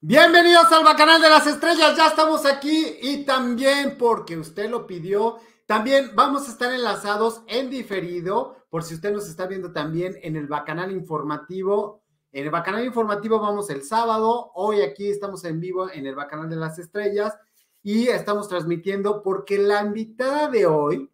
Bienvenidos al Bacanal de las Estrellas, ya estamos aquí y también porque usted lo pidió, también vamos a estar enlazados en diferido, por si usted nos está viendo también en el Bacanal Informativo. En el Bacanal Informativo vamos el sábado, hoy aquí estamos en vivo en el Bacanal de las Estrellas y estamos transmitiendo porque la invitada de hoy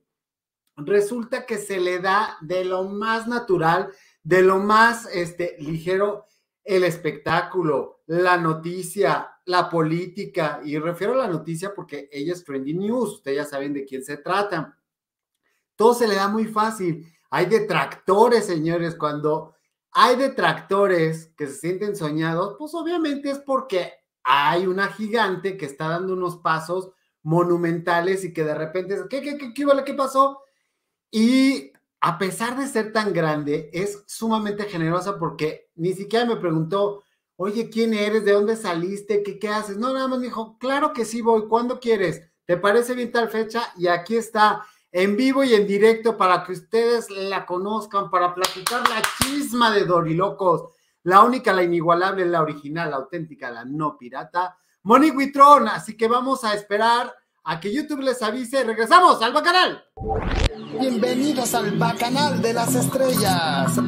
resulta que se le da de lo más natural, de lo más este, ligero el espectáculo la noticia, la política, y refiero a la noticia porque ella es trending news, ustedes ya saben de quién se trata. Todo se le da muy fácil. Hay detractores, señores, cuando hay detractores que se sienten soñados, pues obviamente es porque hay una gigante que está dando unos pasos monumentales y que de repente, ¿qué, qué, qué, qué, qué pasó? Y a pesar de ser tan grande, es sumamente generosa porque ni siquiera me preguntó, oye, ¿quién eres? ¿De dónde saliste? ¿Qué, qué haces? No, nada más me dijo, claro que sí voy, ¿cuándo quieres? ¿Te parece bien tal fecha? Y aquí está, en vivo y en directo, para que ustedes la conozcan, para platicar la chisma de Dorilocos, la única, la inigualable, la original, la auténtica, la no pirata, Moni Huitrón. Así que vamos a esperar a que YouTube les avise. ¡Regresamos al Bacanal! Bienvenidos al Bacanal de las Estrellas.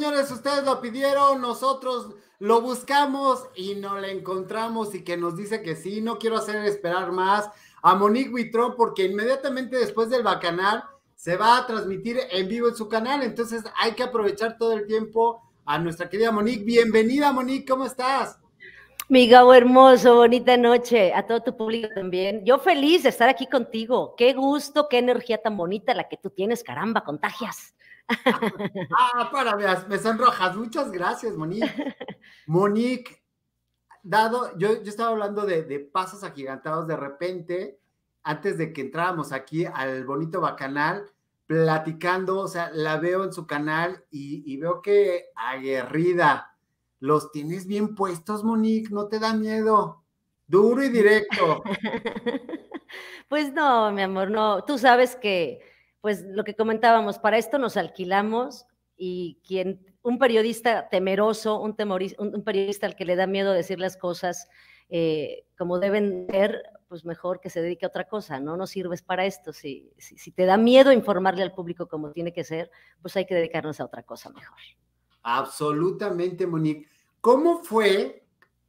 señores, ustedes lo pidieron, nosotros lo buscamos y no le encontramos y que nos dice que sí, no quiero hacer esperar más a Monique Buitrón porque inmediatamente después del bacanal se va a transmitir en vivo en su canal, entonces hay que aprovechar todo el tiempo a nuestra querida Monique. Bienvenida Monique, ¿cómo estás? Mi hermoso, bonita noche a todo tu público también. Yo feliz de estar aquí contigo. Qué gusto, qué energía tan bonita la que tú tienes, caramba, contagias ah, para, me rojas. Muchas gracias, Monique. Monique, dado, yo, yo estaba hablando de, pasos agigantados de repente, antes de que entráramos aquí al bonito bacanal, platicando, o sea, la veo en su canal y, y veo que aguerrida. Los tienes bien puestos, Monique, no te da miedo. Duro y directo. Pues no, mi amor, no. Tú sabes que pues lo que comentábamos, para esto nos alquilamos y quien, un periodista temeroso, un, un, periodista al que le da miedo decir las cosas eh, como deben ser, pues mejor que se dedique a otra cosa, ¿no? No sirves para esto. Si, si, te da miedo informarle al público como tiene que ser, pues hay que dedicarnos a otra cosa mejor. Absolutamente, Monique. ¿Cómo fue,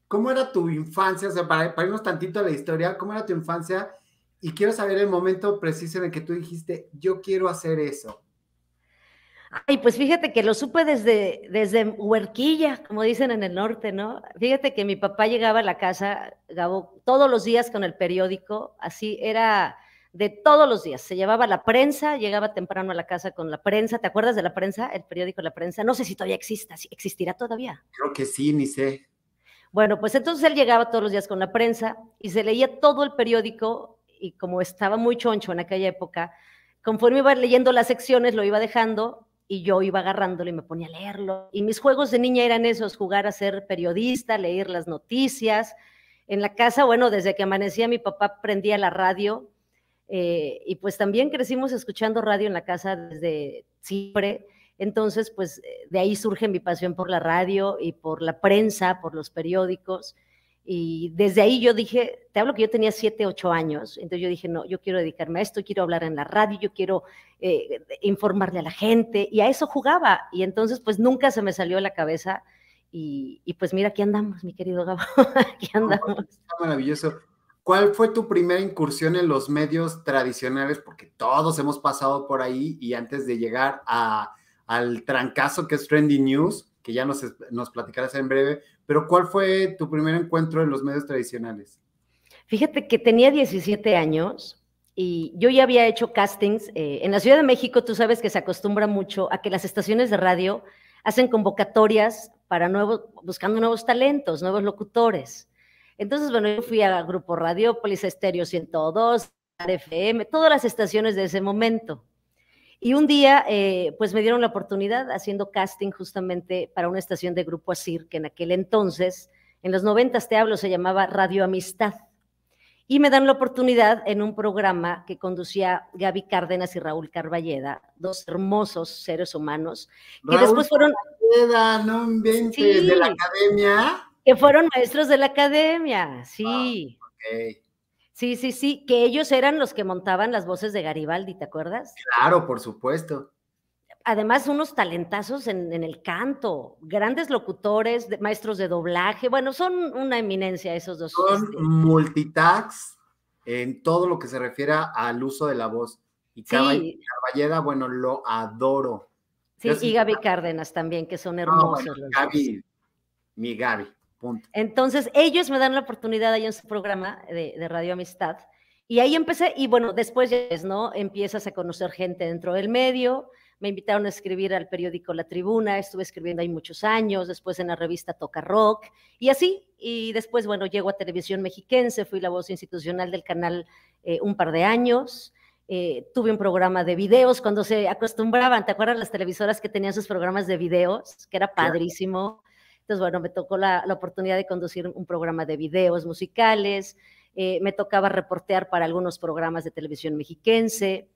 cómo era tu infancia? O sea, para, para irnos tantito a la historia, ¿cómo era tu infancia? Y quiero saber el momento preciso en el que tú dijiste, yo quiero hacer eso. Ay, pues fíjate que lo supe desde, desde Huerquilla, como dicen en el norte, ¿no? Fíjate que mi papá llegaba a la casa, Gabo, todos los días con el periódico, así era de todos los días. Se llevaba la prensa, llegaba temprano a la casa con la prensa. ¿Te acuerdas de la prensa? El periódico La Prensa. No sé si todavía exista, si existirá todavía. Creo que sí, ni sé. Bueno, pues entonces él llegaba todos los días con la prensa y se leía todo el periódico y como estaba muy choncho en aquella época, conforme iba leyendo las secciones, lo iba dejando y yo iba agarrándolo y me ponía a leerlo. Y mis juegos de niña eran esos, jugar a ser periodista, leer las noticias. En la casa, bueno, desde que amanecía mi papá prendía la radio eh, y pues también crecimos escuchando radio en la casa desde siempre. Entonces, pues de ahí surge mi pasión por la radio y por la prensa, por los periódicos. Y desde ahí yo dije, te hablo que yo tenía 7, 8 años, entonces yo dije, no, yo quiero dedicarme a esto, quiero hablar en la radio, yo quiero eh, informarle a la gente, y a eso jugaba. Y entonces pues nunca se me salió de la cabeza. Y, pues mira, aquí andamos, mi querido Gabo, aquí andamos. Pues, está maravilloso. ¿Cuál fue tu primera incursión en los medios tradicionales? Porque todos hemos pasado por ahí y antes de llegar a, al trancazo que es Trendy News, que ya nos, nos platicarás en breve, pero ¿cuál fue tu primer encuentro en los medios tradicionales? Fíjate que tenía 17 años y yo ya había hecho castings. Eh, en la Ciudad de México tú sabes que se acostumbra mucho a que las estaciones de radio hacen convocatorias para nuevos, buscando nuevos talentos, nuevos locutores. Entonces, bueno, yo fui a Grupo Radiópolis, Estéreo 102, FM, todas las estaciones de ese momento. Y un día, eh, pues me dieron la oportunidad haciendo casting justamente para una estación de Grupo Asir, que en aquel entonces, en los noventas te hablo, se llamaba Radio Amistad. Y me dan la oportunidad en un programa que conducía Gaby Cárdenas y Raúl Carballeda, dos hermosos seres humanos, que después fueron... no de la academia. Que fueron maestros de la academia, sí. Ah, Sí, sí, sí, que ellos eran los que montaban las voces de Garibaldi, ¿te acuerdas? Claro, por supuesto. Además, unos talentazos en, el canto, grandes locutores, maestros de doblaje, bueno, son una eminencia esos dos. Son este, multitax en todo lo que se refiere al uso de la voz. Y sí. Caballeda, bueno, lo adoro. Sí, y Gaby Cárdenas también, que son ah, hermosos. Gaby, mi Gaby. Entonces, ellos me dan la oportunidad ahí en su programa de, Radio Amistad. Y ahí empecé, y bueno, después es, ¿no? Empiezas a conocer gente dentro del medio. Me invitaron a escribir al periódico La Tribuna, estuve escribiendo ahí muchos años, después en la revista Toca Rock, y así. Y después, bueno, llego a Televisión Mexiquense, fui la voz institucional del canal eh, un par de años. Eh, tuve un programa de videos cuando se acostumbraban, ¿te acuerdas las televisoras que tenían sus programas de videos? Que era padrísimo. Entonces, bueno, me tocó la, oportunidad de conducir un programa de videos musicales, eh, me tocaba reportear para algunos programas de televisión mexiquense.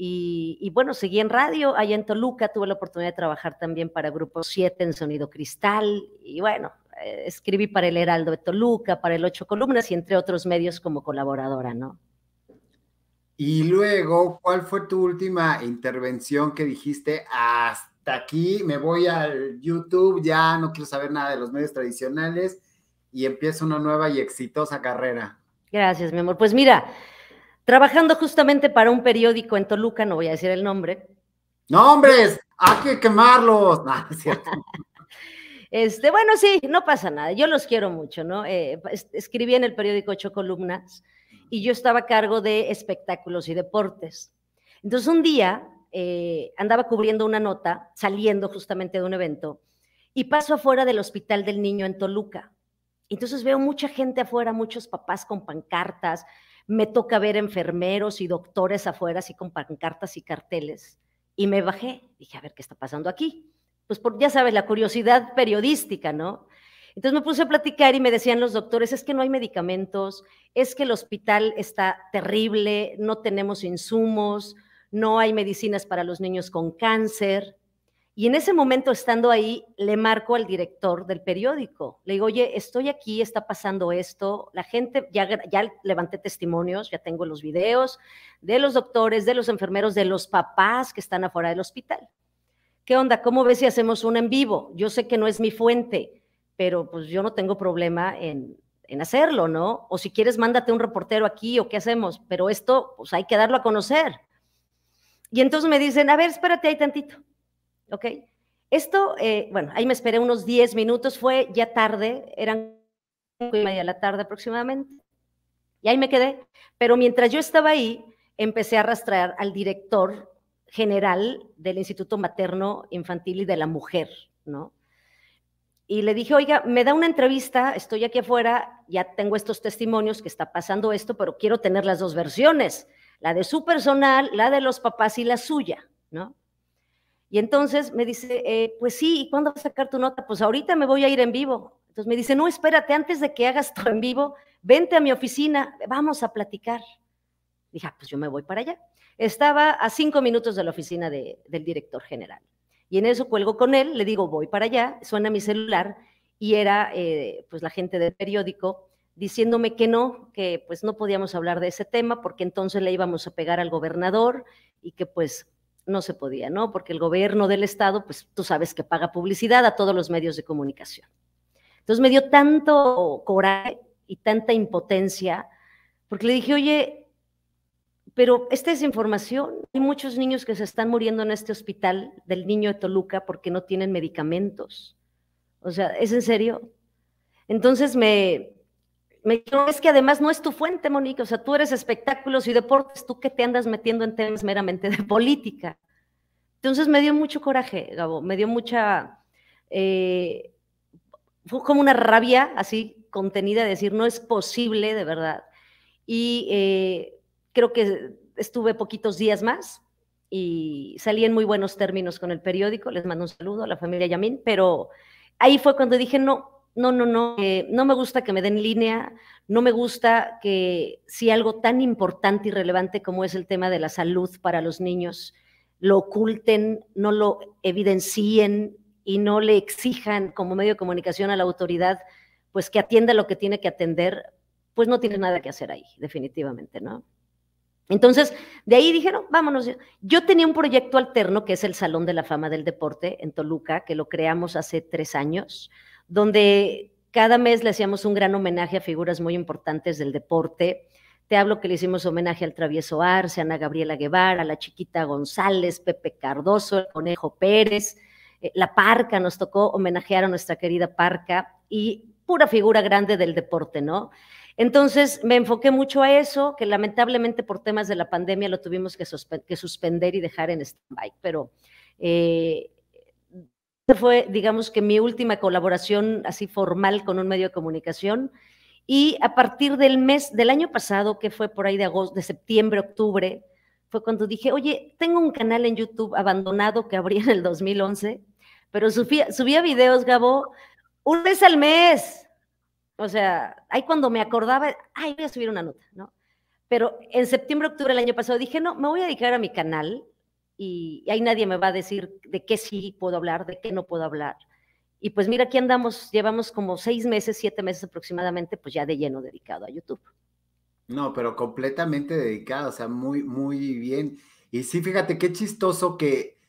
Y, bueno, seguí en radio, allá en Toluca tuve la oportunidad de trabajar también para Grupo 7 en Sonido Cristal y bueno, eh, escribí para el Heraldo de Toluca, para el Ocho Columnas y entre otros medios como colaboradora, ¿no? Y luego, ¿cuál fue tu última intervención que dijiste hasta aquí me voy al YouTube, ya no quiero saber nada de los medios tradicionales y empiezo una nueva y exitosa carrera. Gracias, mi amor. Pues mira, trabajando justamente para un periódico en Toluca, no voy a decir el nombre. ¡Nombres! ¡Hay que quemarlos! este, bueno, sí, no pasa nada. Yo los quiero mucho, ¿no? Eh, escribí en el periódico ocho columnas y yo estaba a cargo de espectáculos y deportes. Entonces un día eh, andaba cubriendo una nota, saliendo justamente de un evento, y paso afuera del Hospital del Niño en Toluca. Entonces veo mucha gente afuera, muchos papás con pancartas, me toca ver enfermeros y doctores afuera, así con pancartas y carteles. Y me bajé, dije, a ver qué está pasando aquí. Pues ya sabes, la curiosidad periodística, ¿no? Entonces me puse a platicar y me decían los doctores, es que no hay medicamentos, es que el hospital está terrible, no tenemos insumos, no hay medicinas para los niños con cáncer. Y en ese momento, estando ahí, le marco al director del periódico. Le digo, oye, estoy aquí, está pasando esto. La gente, ya, ya levanté testimonios, ya tengo los videos de los doctores, de los enfermeros, de los papás que están afuera del hospital. ¿Qué onda? ¿Cómo ves si hacemos un en vivo? Yo sé que no es mi fuente, pero pues yo no tengo problema en, en hacerlo, ¿no? O si quieres, mándate un reportero aquí o qué hacemos, pero esto pues hay que darlo a conocer. Y entonces me dicen, a ver, espérate ahí tantito, ¿ok? Esto, eh, bueno, ahí me esperé unos 10 minutos, fue ya tarde, eran media de la tarde aproximadamente, y ahí me quedé. Pero mientras yo estaba ahí, empecé a arrastrar al director general del Instituto Materno, Infantil y de la Mujer, ¿no? Y le dije, oiga, me da una entrevista, estoy aquí afuera, ya tengo estos testimonios que está pasando esto, pero quiero tener las dos versiones la de su personal, la de los papás y la suya, ¿no? Y entonces me dice, eh, pues sí, ¿y cuándo vas a sacar tu nota? Pues ahorita me voy a ir en vivo. Entonces me dice, no, espérate, antes de que hagas tu en vivo, vente a mi oficina, vamos a platicar. Dije, ah, pues yo me voy para allá. Estaba a cinco minutos de la oficina del director general. Y en eso cuelgo con él, le digo, voy para allá, suena mi celular y era eh, pues la gente del periódico diciéndome que no, que pues no podíamos hablar de ese tema porque entonces le íbamos a pegar al gobernador y que pues no se podía, ¿no? Porque el gobierno del estado, pues tú sabes que paga publicidad a todos los medios de comunicación. Entonces me dio tanto coraje y tanta impotencia, porque le dije, oye, pero esta es información. Hay muchos niños que se están muriendo en este hospital del niño de Toluca porque no tienen medicamentos. O sea, ¿es en serio? Entonces me, me es que además no es tu fuente, Monique, o sea, tú eres espectáculos y deportes, tú que te andas metiendo en temas meramente de política. Entonces me dio mucho coraje, Gabo, me dio mucha, eh, fue como una rabia así contenida de decir, no es posible de verdad. Y eh, creo que estuve poquitos días más y salí en muy buenos términos con el periódico, les mando un saludo a la familia Yamín, pero ahí fue cuando dije, no, no, no, no, eh, no me gusta que me den línea, no me gusta que si algo tan importante y relevante como es el tema de la salud para los niños, lo oculten, no lo evidencien y no le exijan como medio de comunicación a la autoridad, pues que atienda lo que tiene que atender, pues no tiene nada que hacer ahí, definitivamente, ¿no? Entonces, de ahí dijeron, vámonos. Yo tenía un proyecto alterno que es el Salón de la Fama del Deporte en Toluca, que lo creamos hace tres años donde cada mes le hacíamos un gran homenaje a figuras muy importantes del deporte. Te hablo que le hicimos homenaje al Travieso Arce, a Ana Gabriela Guevara, a la Chiquita González, Pepe Cardoso, el Conejo Pérez, eh, la Parca, nos tocó homenajear a nuestra querida Parca y pura figura grande del deporte, ¿no? Entonces me enfoqué mucho a eso, que lamentablemente por temas de la pandemia lo tuvimos que, suspender y dejar en stand-by, pero eh, fue, digamos que mi última colaboración así formal con un medio de comunicación. Y a partir del mes del año pasado, que fue por ahí de agosto, de septiembre, octubre, fue cuando dije, oye, tengo un canal en YouTube abandonado que abrí en el 2011, pero subía, subía videos, Gabo, un vez al mes. O sea, ahí cuando me acordaba, ay, voy a subir una nota, ¿no? Pero en septiembre, octubre del año pasado dije, no, me voy a dedicar a mi canal y, ahí nadie me va a decir de qué sí puedo hablar, de qué no puedo hablar. Y pues mira, aquí andamos, llevamos como seis meses, siete meses aproximadamente, pues ya de lleno dedicado a YouTube. No, pero completamente dedicado, o sea, muy, muy bien. Y sí, fíjate qué chistoso que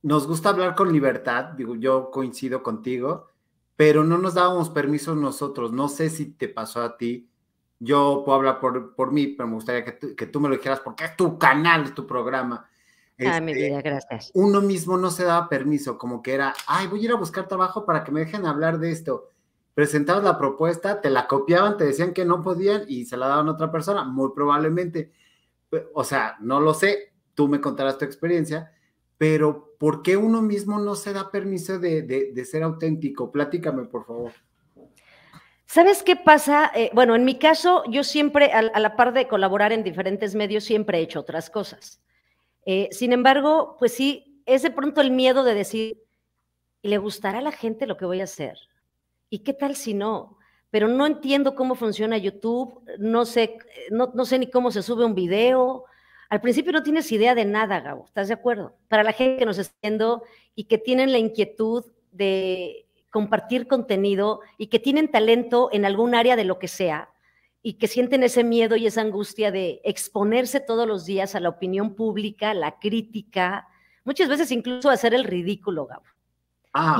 nos gusta hablar con libertad, digo, yo coincido contigo, pero no nos dábamos permiso nosotros. No sé si te pasó a ti, yo puedo hablar por, por mí, pero me gustaría que que tú me lo dijeras porque es tu canal, es tu programa mi este, vida, gracias. Uno mismo no se daba permiso, como que era, ay, voy a ir a buscar trabajo para que me dejen hablar de esto. Presentabas la propuesta, te la copiaban, te decían que no podían y se la daban a otra persona, muy probablemente. O sea, no lo sé, tú me contarás tu experiencia, pero ¿por qué uno mismo no se da permiso de, ser auténtico? Platícame, por favor. ¿Sabes qué pasa? Eh, bueno, en mi caso, yo siempre, a la par de colaborar en diferentes medios, siempre he hecho otras cosas. Eh, sin embargo, pues sí, es de pronto el miedo de decir, ¿le gustará a la gente lo que voy a hacer? ¿Y qué tal si no? Pero no entiendo cómo funciona YouTube, no sé, no, no sé ni cómo se sube un video. Al principio no tienes idea de nada, Gabo, ¿estás de acuerdo? Para la gente que nos está viendo y que tienen la inquietud de compartir contenido y que tienen talento en algún área de lo que sea, y que sienten ese miedo y esa angustia de exponerse todos los días a la opinión pública, la crítica, muchas veces incluso a hacer el ridículo, Gabo. Ah,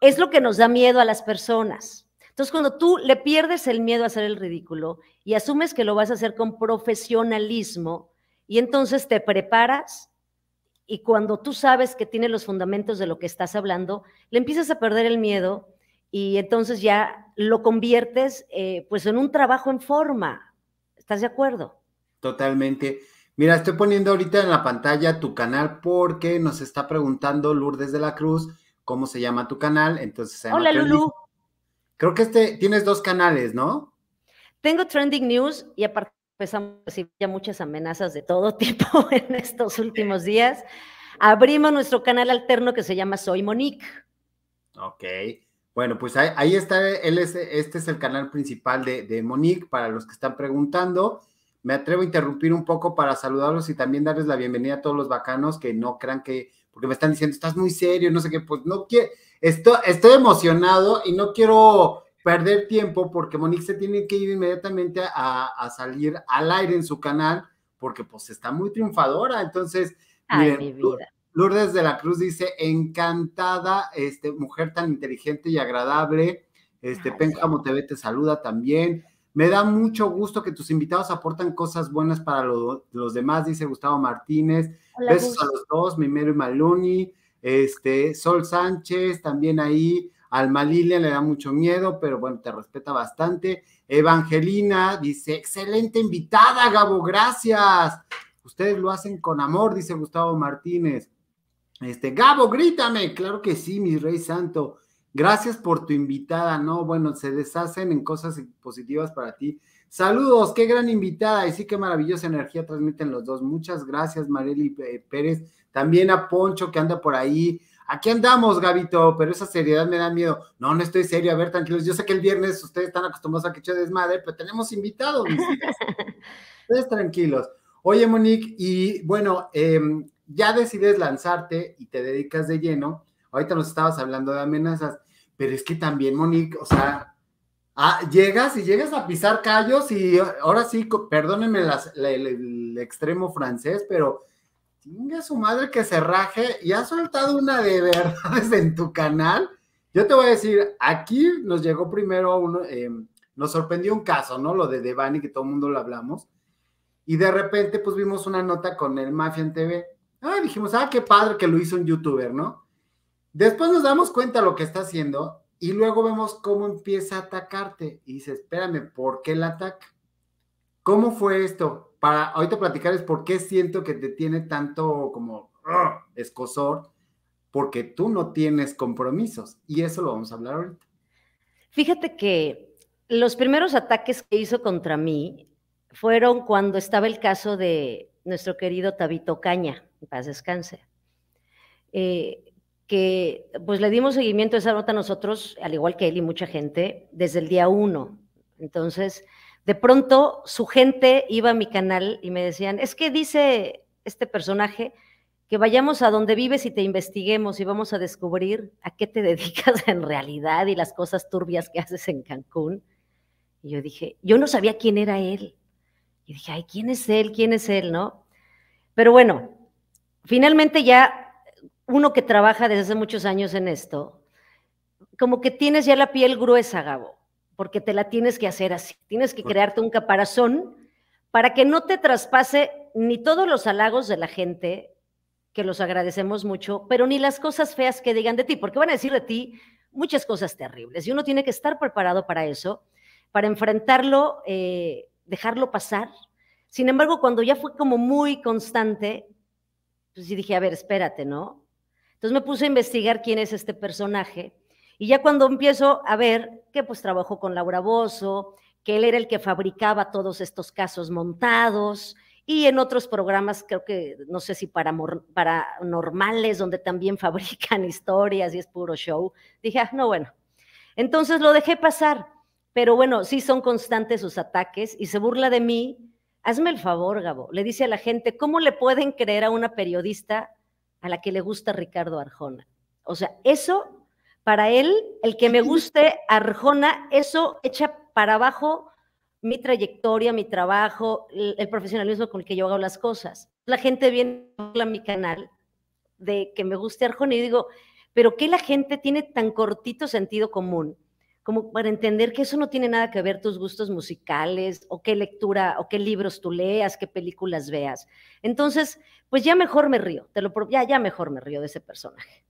es lo que nos da miedo a las personas. Entonces, cuando tú le pierdes el miedo a hacer el ridículo y asumes que lo vas a hacer con profesionalismo, y entonces te preparas y cuando tú sabes que tiene los fundamentos de lo que estás hablando, le empiezas a perder el miedo y entonces ya lo conviertes eh, pues en un trabajo en forma. ¿Estás de acuerdo? Totalmente. Mira, estoy poniendo ahorita en la pantalla tu canal porque nos está preguntando Lourdes de la Cruz cómo se llama tu canal. Entonces, Hola Lulu. Creo que este tienes dos canales, ¿no? Tengo Trending News y aparte empezamos a recibir ya muchas amenazas de todo tipo en estos últimos días. Abrimos nuestro canal alterno que se llama Soy Monique. Ok. Bueno, pues ahí, está, este es el canal principal de, Monique, para los que están preguntando. Me atrevo a interrumpir un poco para saludarlos y también darles la bienvenida a todos los bacanos que no crean que, porque me están diciendo, estás muy serio, no sé qué, pues no quiero, estoy, estoy emocionado y no quiero perder tiempo porque Monique se tiene que ir inmediatamente a, salir al aire en su canal porque pues está muy triunfadora. Entonces, mi vida. Lourdes de la Cruz dice, encantada, este, mujer tan inteligente y agradable. Este, Pencamo TV te saluda también. Me da mucho gusto que tus invitados aportan cosas buenas para los demás, dice Gustavo Martínez. Besos a los dos, Mimero y Maluni. Este, Sol Sánchez, también ahí. Alma Lilia le da mucho miedo, pero bueno, te respeta bastante. Evangelina dice, excelente invitada, Gabo, gracias. Ustedes lo hacen con amor, dice Gustavo Martínez. Este, Gabo, grítame. Claro que sí, mi rey santo. Gracias por tu invitada, ¿no? Bueno, se deshacen en cosas positivas para ti. Saludos, qué gran invitada y sí, qué maravillosa energía transmiten los dos. Muchas gracias, Mareli eh, Pérez. También a Poncho que anda por ahí. Aquí andamos, Gabito, pero esa seriedad me da miedo. No, no estoy serio, a ver, tranquilos. Yo sé que el viernes ustedes están acostumbrados a que yo desmadre, pero tenemos invitados, mis ustedes tranquilos. Oye, Monique, y bueno, eh, ya decides lanzarte y te dedicas de lleno. Ahorita nos estabas hablando de amenazas, pero es que también, Monique, o sea, ah, llegas y llegas a pisar callos y eh, ahora sí, perdónenme el extremo francés, pero tiene su madre que se raje y ha soltado una de verdades en tu canal. Yo te voy a decir, aquí nos llegó primero uno, eh, nos sorprendió un caso, ¿no? Lo de Devani, que todo el mundo lo hablamos. Y de repente, pues vimos una nota con el Mafia en TV Ah, dijimos, ah, qué padre que lo hizo un youtuber, ¿no? Después nos damos cuenta de lo que está haciendo y luego vemos cómo empieza a atacarte y dice, espérame, ¿por qué el ataque? ¿Cómo fue esto? Para ahorita platicar es por qué siento que te tiene tanto como ¡ah!, escosor, porque tú no tienes compromisos y eso lo vamos a hablar ahorita. Fíjate que los primeros ataques que hizo contra mí fueron cuando estaba el caso de nuestro querido Tabito Caña paz descanse. Eh, que pues le dimos seguimiento a esa nota a nosotros, al igual que él y mucha gente, desde el día uno. Entonces, de pronto su gente iba a mi canal y me decían, es que dice este personaje que vayamos a donde vives y te investiguemos y vamos a descubrir a qué te dedicas en realidad y las cosas turbias que haces en Cancún. Y yo dije, yo no sabía quién era él. Y dije, ay, ¿quién es él? ¿Quién es él? ¿No? Pero bueno, finalmente ya uno que trabaja desde hace muchos años en esto, como que tienes ya la piel gruesa, Gabo, porque te la tienes que hacer así. Tienes que crearte un caparazón para que no te traspase ni todos los halagos de la gente, que los agradecemos mucho, pero ni las cosas feas que digan de ti, porque van a decir de ti muchas cosas terribles. Y uno tiene que estar preparado para eso, para enfrentarlo, eh, dejarlo pasar. Sin embargo, cuando ya fue como muy constante, entonces pues, dije, a ver, espérate, ¿no? Entonces me puse a investigar quién es este personaje. Y ya cuando empiezo a ver que pues trabajó con Laura Bozo, que él era el que fabricaba todos estos casos montados y en otros programas, creo que, no sé si para, para normales, donde también fabrican historias y es puro show, dije, ah, no, bueno. Entonces lo dejé pasar, pero bueno, sí son constantes sus ataques y se burla de mí Hazme el favor, Gabo. Le dice a la gente, ¿cómo le pueden creer a una periodista a la que le gusta Ricardo Arjona? O sea, eso, para él, el que me guste Arjona, eso echa para abajo mi trayectoria, mi trabajo, el, profesionalismo con el que yo hago las cosas. La gente viene a mi canal de que me guste Arjona y digo, ¿pero qué la gente tiene tan cortito sentido común? como para entender que eso no tiene nada que ver tus gustos musicales o qué lectura o qué libros tú leas, qué películas veas. Entonces, pues ya mejor me río, te lo ya ya mejor me río de ese personaje.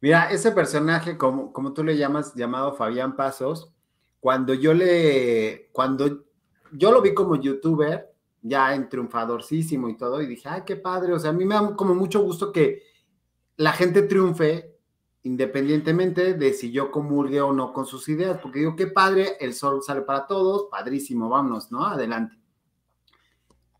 Mira, ese personaje como como tú le llamas llamado Fabián Pasos, cuando yo le cuando yo lo vi como youtuber, ya en triunfadorcísimo y todo y dije, "Ay, qué padre", o sea, a mí me da como mucho gusto que la gente triunfe independientemente de si yo comulgue o no con sus ideas, porque digo, qué padre, el sol sale para todos, padrísimo, vámonos, ¿no? Adelante.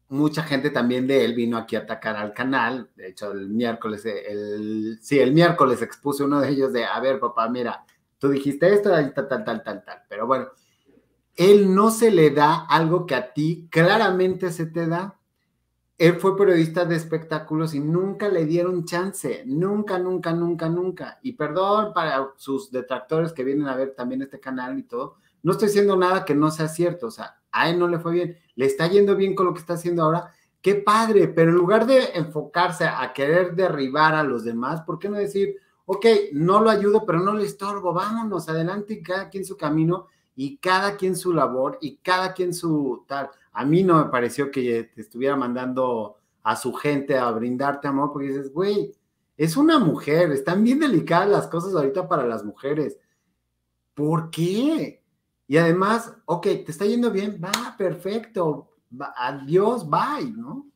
Mucha gente también de él vino aquí a atacar al canal, de hecho el miércoles, el, sí, el miércoles expuse uno de ellos de, a ver papá, mira, tú dijiste esto, tal, tal, tal, tal, tal, pero bueno, él no se le da algo que a ti claramente se te da, él fue periodista de espectáculos y nunca le dieron chance, nunca, nunca, nunca, nunca. Y perdón para sus detractores que vienen a ver también este canal y todo, no estoy diciendo nada que no sea cierto, o sea, a él no le fue bien, le está yendo bien con lo que está haciendo ahora, qué padre, pero en lugar de enfocarse a querer derribar a los demás, ¿por qué no decir, ok, no lo ayudo, pero no le estorbo, vámonos, adelante y cada quien su camino y cada quien su labor y cada quien su tal a mí no me pareció que te estuviera mandando a su gente a brindarte amor, porque dices, güey, es una mujer, están bien delicadas las cosas ahorita para las mujeres. ¿Por qué? Y además, ok, te está yendo bien, va, perfecto, adiós, bye, ¿no?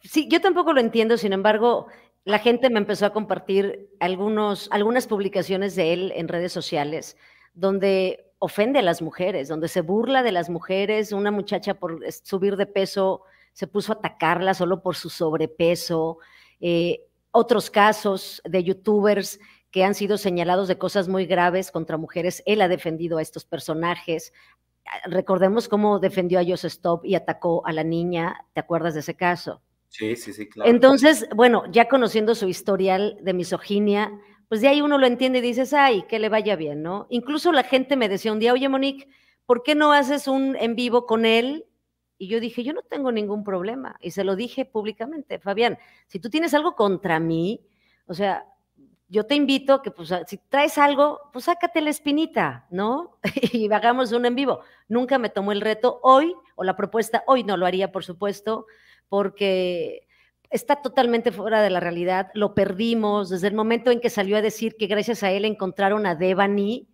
Sí, yo tampoco lo entiendo, sin embargo, la gente me empezó a compartir algunos, algunas publicaciones de él en redes sociales, donde ofende a las mujeres, donde se burla de las mujeres, una muchacha por subir de peso se puso a atacarla solo por su sobrepeso, eh, otros casos de youtubers que han sido señalados de cosas muy graves contra mujeres, él ha defendido a estos personajes. Ah, recordemos cómo defendió a José Stop y atacó a la niña, ¿te acuerdas de ese caso? Sí, sí, sí, claro. Entonces, bueno, ya conociendo su historial de misoginia, pues de ahí uno lo entiende y dices, ay, que le vaya bien, ¿no? Incluso la gente me decía un día, oye, Monique, ¿por qué no haces un en vivo con él? Y yo dije, yo no tengo ningún problema. Y se lo dije públicamente, Fabián, si tú tienes algo contra mí, o sea, yo te invito que pues, si traes algo, pues sácate la espinita, ¿no? y hagamos un en vivo. Nunca me tomó el reto hoy o la propuesta, hoy no lo haría, por supuesto, porque está totalmente fuera de la realidad, lo perdimos desde el momento en que salió a decir que gracias a él encontraron a Devani.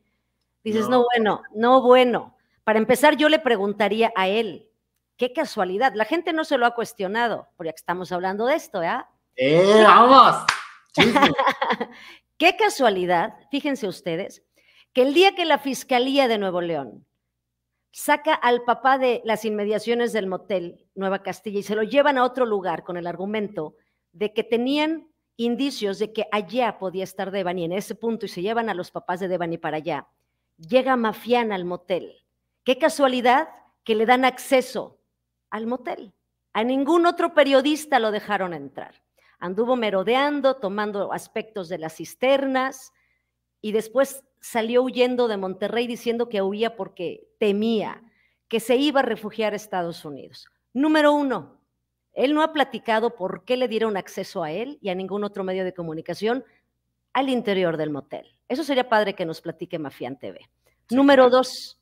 Dices, no. bueno, no bueno. Para empezar, yo le preguntaría a él, qué casualidad, la gente no se lo ha cuestionado, porque estamos hablando de esto, ¿ah?". ¡Eh, vamos! qué casualidad, fíjense ustedes, que el día que la Fiscalía de Nuevo León saca al papá de las inmediaciones del motel Nueva Castilla y se lo llevan a otro lugar con el argumento de que tenían indicios de que allá podía estar Devani en ese punto y se llevan a los papás de Devani para allá. Llega Mafián al motel. Qué casualidad que le dan acceso al motel. A ningún otro periodista lo dejaron entrar. Anduvo merodeando, tomando aspectos de las cisternas y después salió huyendo de Monterrey diciendo que huía porque temía que se iba a refugiar a Estados Unidos. Número uno, él no ha platicado por qué le dieron acceso a él y a ningún otro medio de comunicación al interior del motel. Eso sería padre que nos platique Mafián TV. Número dos,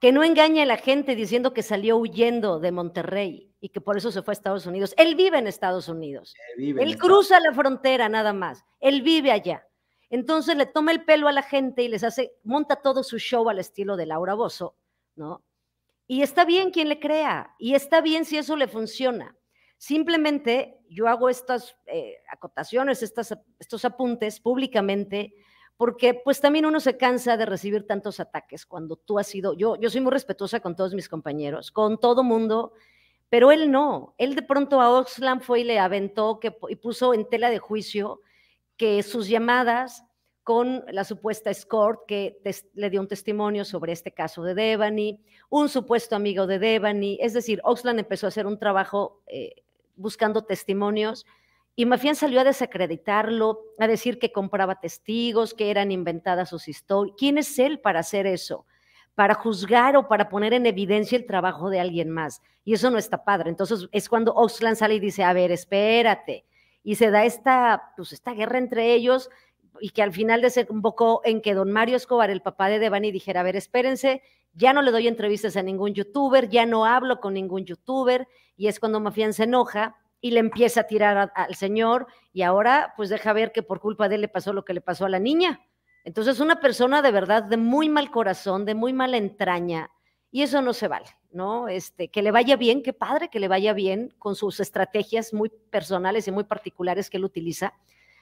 que no engañe a la gente diciendo que salió huyendo de Monterrey y que por eso se fue a Estados Unidos. Él vive en Estados Unidos. Él, vive él cruza la frontera nada más. Él vive allá. Entonces le toma el pelo a la gente y les hace, monta todo su show al estilo de Laura Bozo, ¿no? Y está bien quien le crea, y está bien si eso le funciona. Simplemente yo hago estas eh, acotaciones, estas, estos apuntes públicamente, porque pues también uno se cansa de recibir tantos ataques cuando tú has sido, yo, yo soy muy respetuosa con todos mis compañeros, con todo mundo, pero él no, él de pronto a Oxlam fue y le aventó que, y puso en tela de juicio que sus llamadas con la supuesta escort que le dio un testimonio sobre este caso de Devani, un supuesto amigo de Devani, es decir, Oxland empezó a hacer un trabajo eh, buscando testimonios y Mafian salió a desacreditarlo, a decir que compraba testigos, que eran inventadas sus historias. ¿Quién es él para hacer eso? Para juzgar o para poner en evidencia el trabajo de alguien más. Y eso no está padre. Entonces es cuando Oxland sale y dice, a ver, espérate, y se da esta, pues, esta guerra entre ellos y que al final desembocó en que don Mario Escobar, el papá de Devani, dijera, a ver, espérense, ya no le doy entrevistas a ningún youtuber, ya no hablo con ningún youtuber, y es cuando Mafián se enoja y le empieza a tirar al señor, y ahora pues deja ver que por culpa de él le pasó lo que le pasó a la niña. Entonces, una persona de verdad de muy mal corazón, de muy mala entraña, y eso no se vale, ¿no? Este, que le vaya bien, qué padre que le vaya bien con sus estrategias muy personales y muy particulares que él utiliza,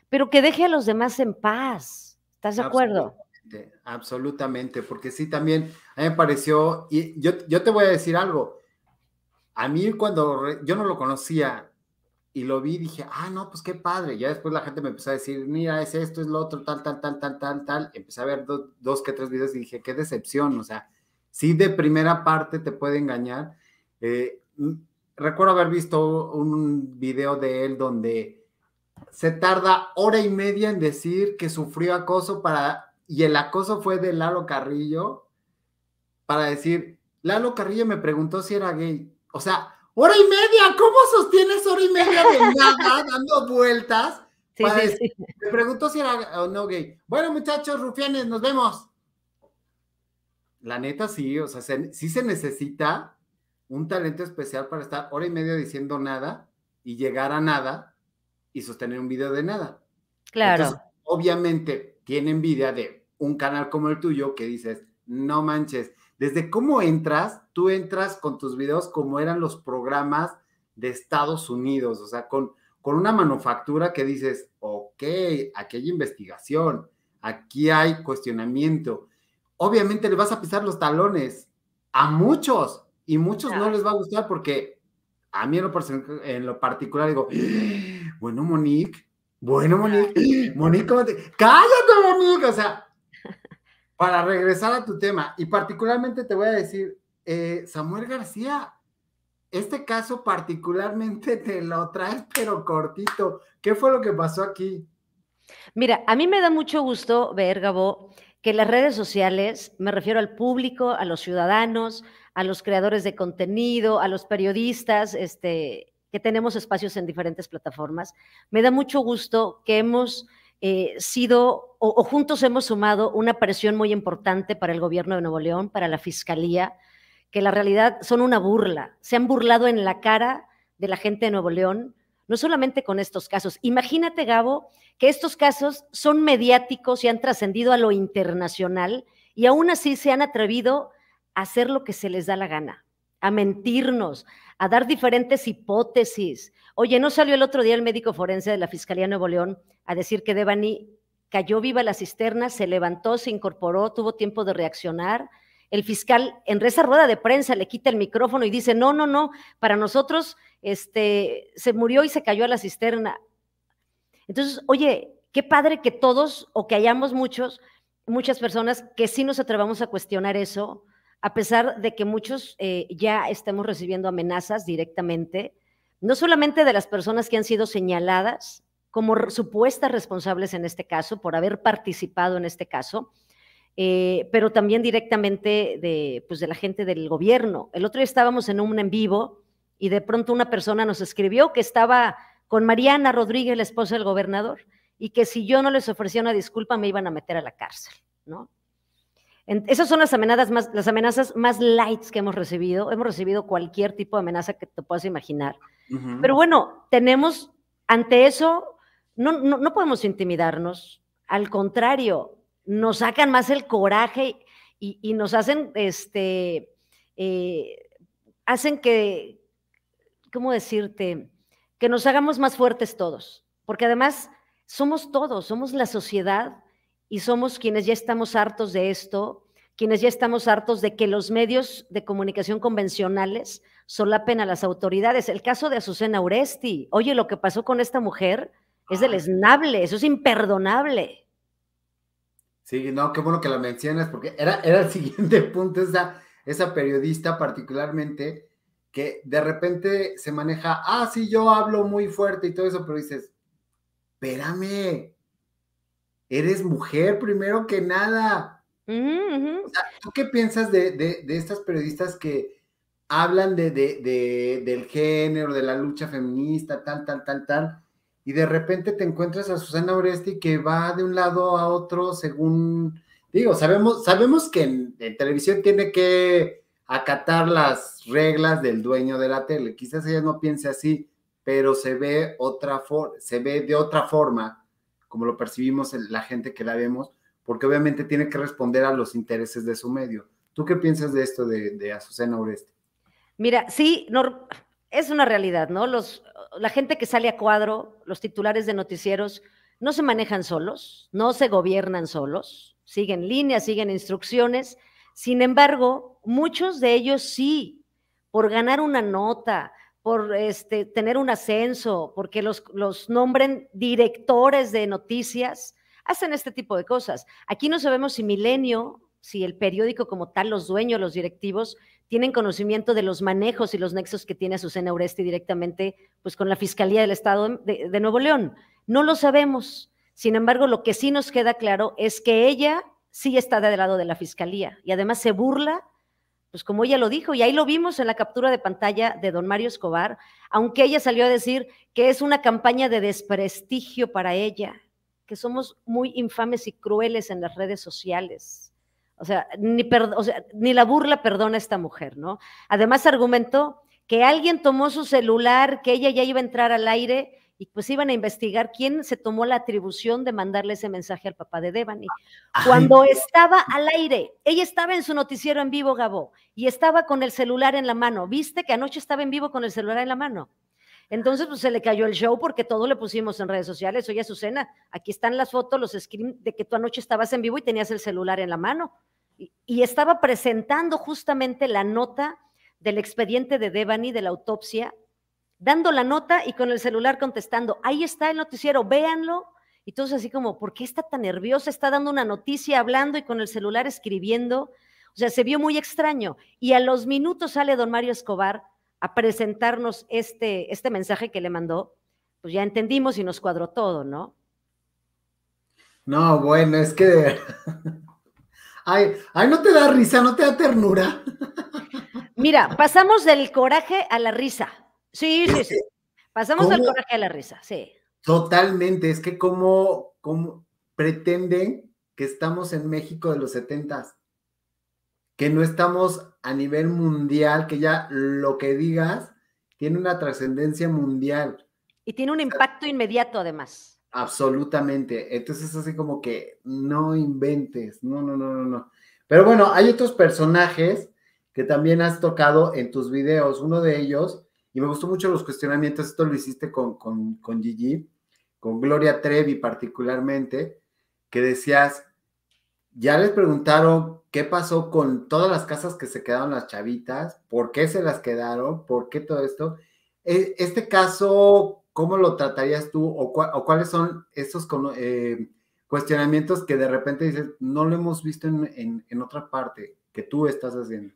pero que deje a los demás en paz. ¿Estás de acuerdo? Absolutamente, porque sí también a mí me pareció, y yo, yo te voy a decir algo, a mí cuando yo no lo conocía y lo vi, dije, ah, no, pues qué padre. Ya después la gente me empezó a decir, mira, es esto, es lo otro, tal, tal, tal, tal, tal, tal. Empecé a ver dos que tres videos y dije, qué decepción, o sea, Sí, de primera parte te puede engañar. Eh, recuerdo haber visto un video de él donde se tarda hora y media en decir que sufrió acoso para, y el acoso fue de Lalo Carrillo, para decir, Lalo Carrillo me preguntó si era gay. O sea, hora y media, ¿cómo sostienes hora y media de nada dando vueltas? Me preguntó si era o no gay. Bueno, muchachos, rufianes, nos vemos. La neta sí, o sea, sí se necesita un talento especial para estar hora y media diciendo nada y llegar a nada y sostener un video de nada. Claro. obviamente tiene envidia de un canal como el tuyo que dices, no manches, desde cómo entras, tú entras con tus videos como eran los programas de Estados Unidos, o sea, con, con una manufactura que dices, ok, aquí hay investigación, aquí hay cuestionamiento, obviamente le vas a pisar los talones a muchos y muchos no les va a gustar porque a mí en lo, en lo particular digo, ¡Ah! bueno, Monique, bueno, Monique, ¡Ah! Monique, cállate, Monique, o sea, para regresar a tu tema, y particularmente te voy a decir, eh, Samuel García, este caso particularmente te lo traes, pero cortito, ¿qué fue lo que pasó aquí? Mira, a mí me da mucho gusto ver, Gabo, que las redes sociales, me refiero al público, a los ciudadanos, a los creadores de contenido, a los periodistas, este, que tenemos espacios en diferentes plataformas. Me da mucho gusto que hemos eh, sido o, o, juntos hemos sumado una presión muy importante para el gobierno de Nuevo León, para la fiscalía, que la realidad son una burla. Se han burlado en la cara de la gente de Nuevo León, no solamente con estos casos. Imagínate, Gabo, que estos casos son mediáticos y han trascendido a lo internacional y aún así se han atrevido a hacer lo que se les da la gana, a mentirnos, a dar diferentes hipótesis. Oye, ¿no salió el otro día el médico forense de la Fiscalía de Nuevo León a decir que Devani cayó viva la cisterna, se levantó, se incorporó, tuvo tiempo de reaccionar? el fiscal en esa rueda de prensa le quita el micrófono y dice, no, no, no, para nosotros este, se murió y se cayó a la cisterna. Entonces, oye, qué padre que todos o que hayamos muchos, muchas personas que sí nos atrevamos a cuestionar eso, a pesar de que muchos eh, ya estemos recibiendo amenazas directamente, no solamente de las personas que han sido señaladas como supuestas responsables en este caso, por haber participado en este caso, eh, pero también directamente de, pues, de la gente del gobierno. El otro día estábamos en un en vivo y de pronto una persona nos escribió que estaba con Mariana Rodríguez, la esposa del gobernador, y que si yo no les ofrecía una disculpa me iban a meter a la cárcel, ¿no? esas son las amenazas, más, las amenazas más lights que hemos recibido. Hemos recibido cualquier tipo de amenaza que te puedas imaginar. Pero bueno, tenemos, ante eso, no, no, no podemos intimidarnos. Al contrario, nos sacan más el coraje y, nos hacen, este, eh, hacen que, ¿cómo decirte? Que nos hagamos más fuertes todos, porque además somos todos, somos la sociedad y somos quienes ya estamos hartos de esto, quienes ya estamos hartos de que los medios de comunicación convencionales solapen a las autoridades. El caso de Azucena Uresti, oye, lo que pasó con esta mujer es deleznable, eso es imperdonable. Sí, no, qué bueno que la mencionas, porque era, era el siguiente punto, esa, esa periodista particularmente, que de repente se maneja, ah, sí, yo hablo muy fuerte y todo eso, pero dices, espérame, eres mujer primero que nada. ¿Tú qué piensas de, estas periodistas que hablan de, del género, de la lucha feminista, tal, tal, tal, tal? y de repente te encuentras a Susana Oresti que va de un lado a otro según, digo, sabemos, sabemos que en, televisión tiene que acatar las reglas del dueño de la tele. Quizás ella no piense así, pero se ve otra se ve de otra forma, como lo percibimos la gente que la vemos, porque obviamente tiene que responder a los intereses de su medio. ¿Tú qué piensas de esto de, de Azucena Oreste? Mira, sí, no, es una realidad, ¿no? Los, la gente que sale a cuadro, los titulares de noticieros, no se manejan solos, no se gobiernan solos, siguen líneas, siguen instrucciones. Sin embargo, muchos de ellos sí, por ganar una nota, por este, tener un ascenso, porque los, los nombren directores de noticias, hacen este tipo de cosas. Aquí no sabemos si Milenio, si el periódico como tal, los dueños, los directivos, tienen conocimiento de los manejos y los nexos que tiene Susana Oresti directamente pues, con la Fiscalía del Estado de, de Nuevo León. No lo sabemos. Sin embargo, lo que sí nos queda claro es que ella sí está del lado de la Fiscalía y además se burla pues como ella lo dijo, y ahí lo vimos en la captura de pantalla de don Mario Escobar, aunque ella salió a decir que es una campaña de desprestigio para ella, que somos muy infames y crueles en las redes sociales. O sea, ni, ni la burla perdona a esta mujer, ¿no? Además argumentó que alguien tomó su celular, que ella ya iba a entrar al aire y pues iban a investigar quién se tomó la atribución de mandarle ese mensaje al papá de Devani. Cuando estaba al aire, ella estaba en su noticiero en vivo, Gabo, y estaba con el celular en la mano. ¿Viste que anoche estaba en vivo con el celular en la mano? Entonces, pues se le cayó el show porque todo le pusimos en redes sociales. Oye, Azucena, aquí están las fotos, los screens de que tú anoche estabas en vivo y tenías el celular en la mano y estaba presentando justamente la nota del expediente de Devani de la autopsia, dando la nota y con el celular contestando, ahí está el noticiero, véanlo. Y todos así como, ¿por qué está tan nerviosa? Está dando una noticia, hablando y con el celular escribiendo. O sea, se vio muy extraño. Y a los minutos sale don Mario Escobar a presentarnos este, este mensaje que le mandó. Pues ya entendimos y nos cuadró todo, ¿no? No, bueno, es que Ay, no te da risa, no te da ternura. Mira, pasamos del coraje a la risa. Sí, sí, sí. Pasamos del coraje a la risa, sí. Totalmente, es que como, como pretenden que estamos en México de los setentas, que no estamos a nivel mundial, que ya lo que digas tiene una trascendencia mundial. Y tiene un impacto inmediato además. Absolutamente. Entonces es así como que no inventes. No, no, no, no, no. Pero bueno, hay otros personajes que también has tocado en tus videos. Uno de ellos, y me gustó mucho los cuestionamientos, esto lo hiciste con, con, con Gigi, con Gloria Trevi particularmente, que decías, ya les preguntaron qué pasó con todas las casas que se quedaron las chavitas, por qué se las quedaron, por qué todo esto. E, este caso ¿cómo lo tratarías tú o, cuáles son esos eh, cuestionamientos que de repente dices, no lo hemos visto en, otra parte que tú estás haciendo?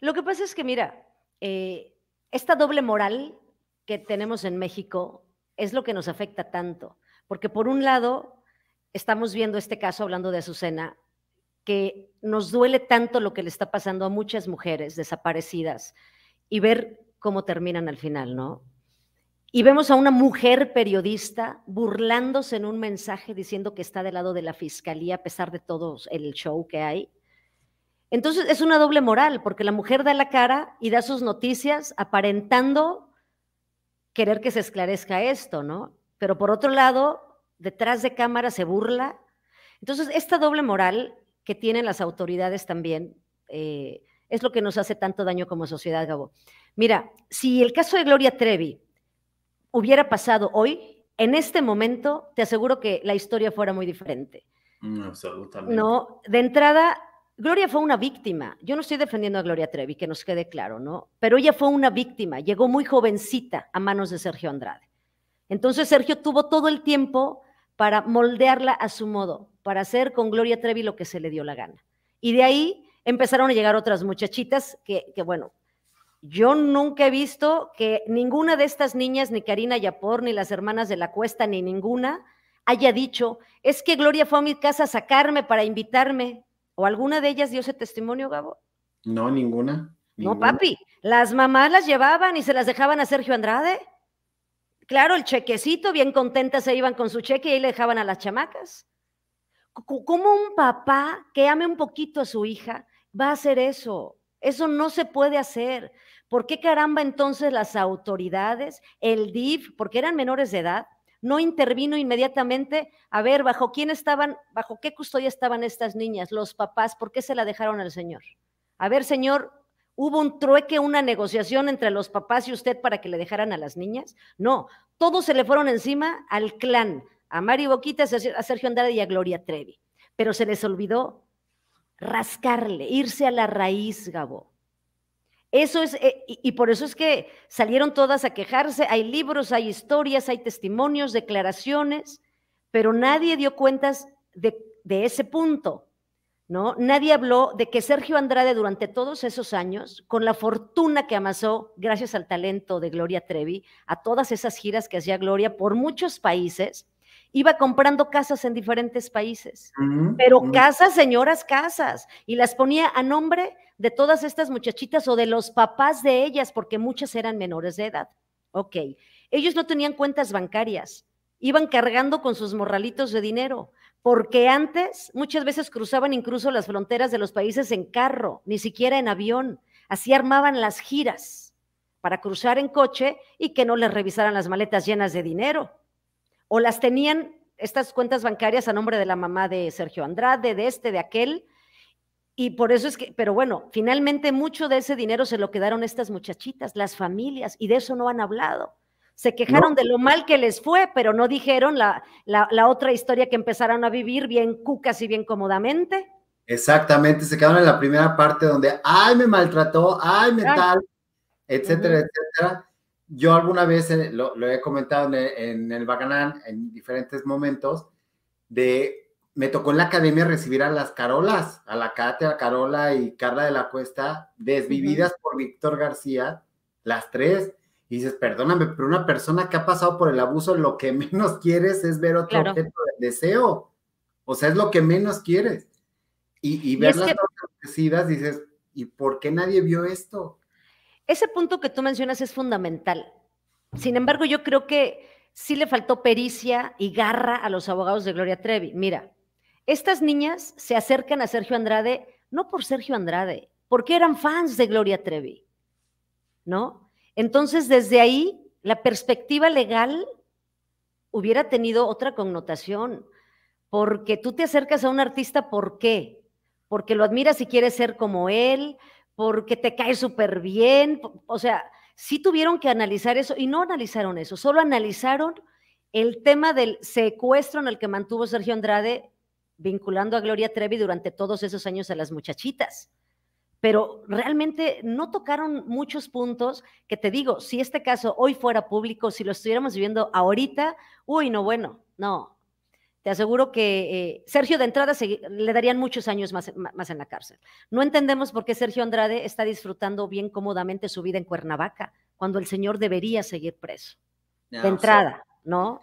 Lo que pasa es que, mira, eh, esta doble moral que tenemos en México es lo que nos afecta tanto, porque por un lado estamos viendo este caso hablando de Azucena, que nos duele tanto lo que le está pasando a muchas mujeres desaparecidas y ver cómo terminan al final, ¿no? Y vemos a una mujer periodista burlándose en un mensaje diciendo que está del lado de la fiscalía a pesar de todo el show que hay. Entonces es una doble moral, porque la mujer da la cara y da sus noticias aparentando querer que se esclarezca esto, ¿no? Pero por otro lado, detrás de cámara se burla. Entonces, esta doble moral que tienen las autoridades también eh, es lo que nos hace tanto daño como sociedad, Gabo. Mira, si el caso de Gloria Trevi hubiera pasado hoy, en este momento, te aseguro que la historia fuera muy diferente. Mm, absolutamente. No, de entrada, Gloria fue una víctima. Yo no estoy defendiendo a Gloria Trevi, que nos quede claro, ¿no? Pero ella fue una víctima. Llegó muy jovencita a manos de Sergio Andrade. Entonces Sergio tuvo todo el tiempo para moldearla a su modo, para hacer con Gloria Trevi lo que se le dio la gana. Y de ahí empezaron a llegar otras muchachitas que bueno, yo nunca he visto que ninguna de estas niñas, ni Karina Yapor, ni las hermanas de la Cuesta, ni ninguna, haya dicho, es que Gloria fue a mi casa a sacarme para invitarme. ¿O alguna de ellas dio ese testimonio, Gabo? No, ninguna. No, papi. Las mamás las llevaban y se las dejaban a Sergio Andrade. Claro, el chequecito, bien contentas se iban con su cheque y ahí le dejaban a las chamacas. ¿Cómo un papá que ame un poquito a su hija va a hacer eso? Eso no se puede hacer. ¿Por qué caramba entonces las autoridades, el DIF, porque eran menores de edad, no intervino inmediatamente a ver bajo quién estaban, bajo qué custodia estaban estas niñas, los papás, por qué se la dejaron al señor? A ver, señor, ¿Hubo un trueque, una negociación entre los papás y usted para que le dejaran a las niñas? No, todos se le fueron encima al clan, a Mari Boquita, a Sergio Andrade y a Gloria Trevi. Pero se les olvidó rascarle, irse a la raíz, Gabo. Eso es, eh, y, por eso es que salieron todas a quejarse. Hay libros, hay historias, hay testimonios, declaraciones, pero nadie dio cuentas de, de ese punto. ¿No? Nadie habló de que Sergio Andrade durante todos esos años, con la fortuna que amasó gracias al talento de Gloria Trevi, a todas esas giras que hacía Gloria por muchos países, iba comprando casas en diferentes países, pero casas, señoras, casas, y las ponía a nombre de todas estas muchachitas o de los papás de ellas, porque muchas eran menores de edad. Ok, ellos no tenían cuentas bancarias, iban cargando con sus morralitos de dinero, porque antes muchas veces cruzaban incluso las fronteras de los países en carro, ni siquiera en avión, así armaban las giras para cruzar en coche y que no les revisaran las maletas llenas de dinero o las tenían estas cuentas bancarias a nombre de la mamá de Sergio Andrade, de este, de aquel. Y por eso es que, pero bueno, finalmente mucho de ese dinero se lo quedaron estas muchachitas, las familias, y de eso no han hablado. Se quejaron de lo mal que les fue, pero no dijeron la, la, otra historia que empezaron a vivir bien cucas y bien cómodamente. Exactamente, se quedaron en la primera parte donde, ay, me maltrató, ay, me tal, etcétera, etcétera yo alguna vez eh, lo, he comentado en el, en en diferentes momentos, de me tocó en la academia recibir a las Carolas, a la cátedra a Carola y Carla de la Cuesta, desvividas por Víctor García, las tres. Y dices, perdóname, pero una persona que ha pasado por el abuso, lo que menos quieres es ver otro objeto del deseo. O sea, es lo que menos quieres. Y, y verlas que... dices, ¿y por qué nadie vio esto? Ese punto que tú mencionas es fundamental. Sin embargo, yo creo que sí le faltó pericia y garra a los abogados de Gloria Trevi. Mira, estas niñas se acercan a Sergio Andrade no por Sergio Andrade, porque eran fans de Gloria Trevi, ¿no? Entonces, desde ahí, la perspectiva legal hubiera tenido otra connotación, porque tú te acercas a un artista, ¿por qué? Porque lo admiras y quieres ser como él, porque te cae súper bien. O sea, sí tuvieron que analizar eso y no analizaron eso, solo analizaron el tema del secuestro en el que mantuvo Sergio Andrade vinculando a Gloria Trevi durante todos esos años a las muchachitas. Pero realmente no tocaron muchos puntos que te digo, si este caso hoy fuera público, si lo estuviéramos viviendo ahorita, uy, no, bueno, no, te aseguro que eh, Sergio de entrada le darían muchos años más, más en la cárcel. No entendemos por qué Sergio Andrade está disfrutando bien cómodamente su vida en Cuernavaca, cuando el señor debería seguir preso. de entrada, ¿no?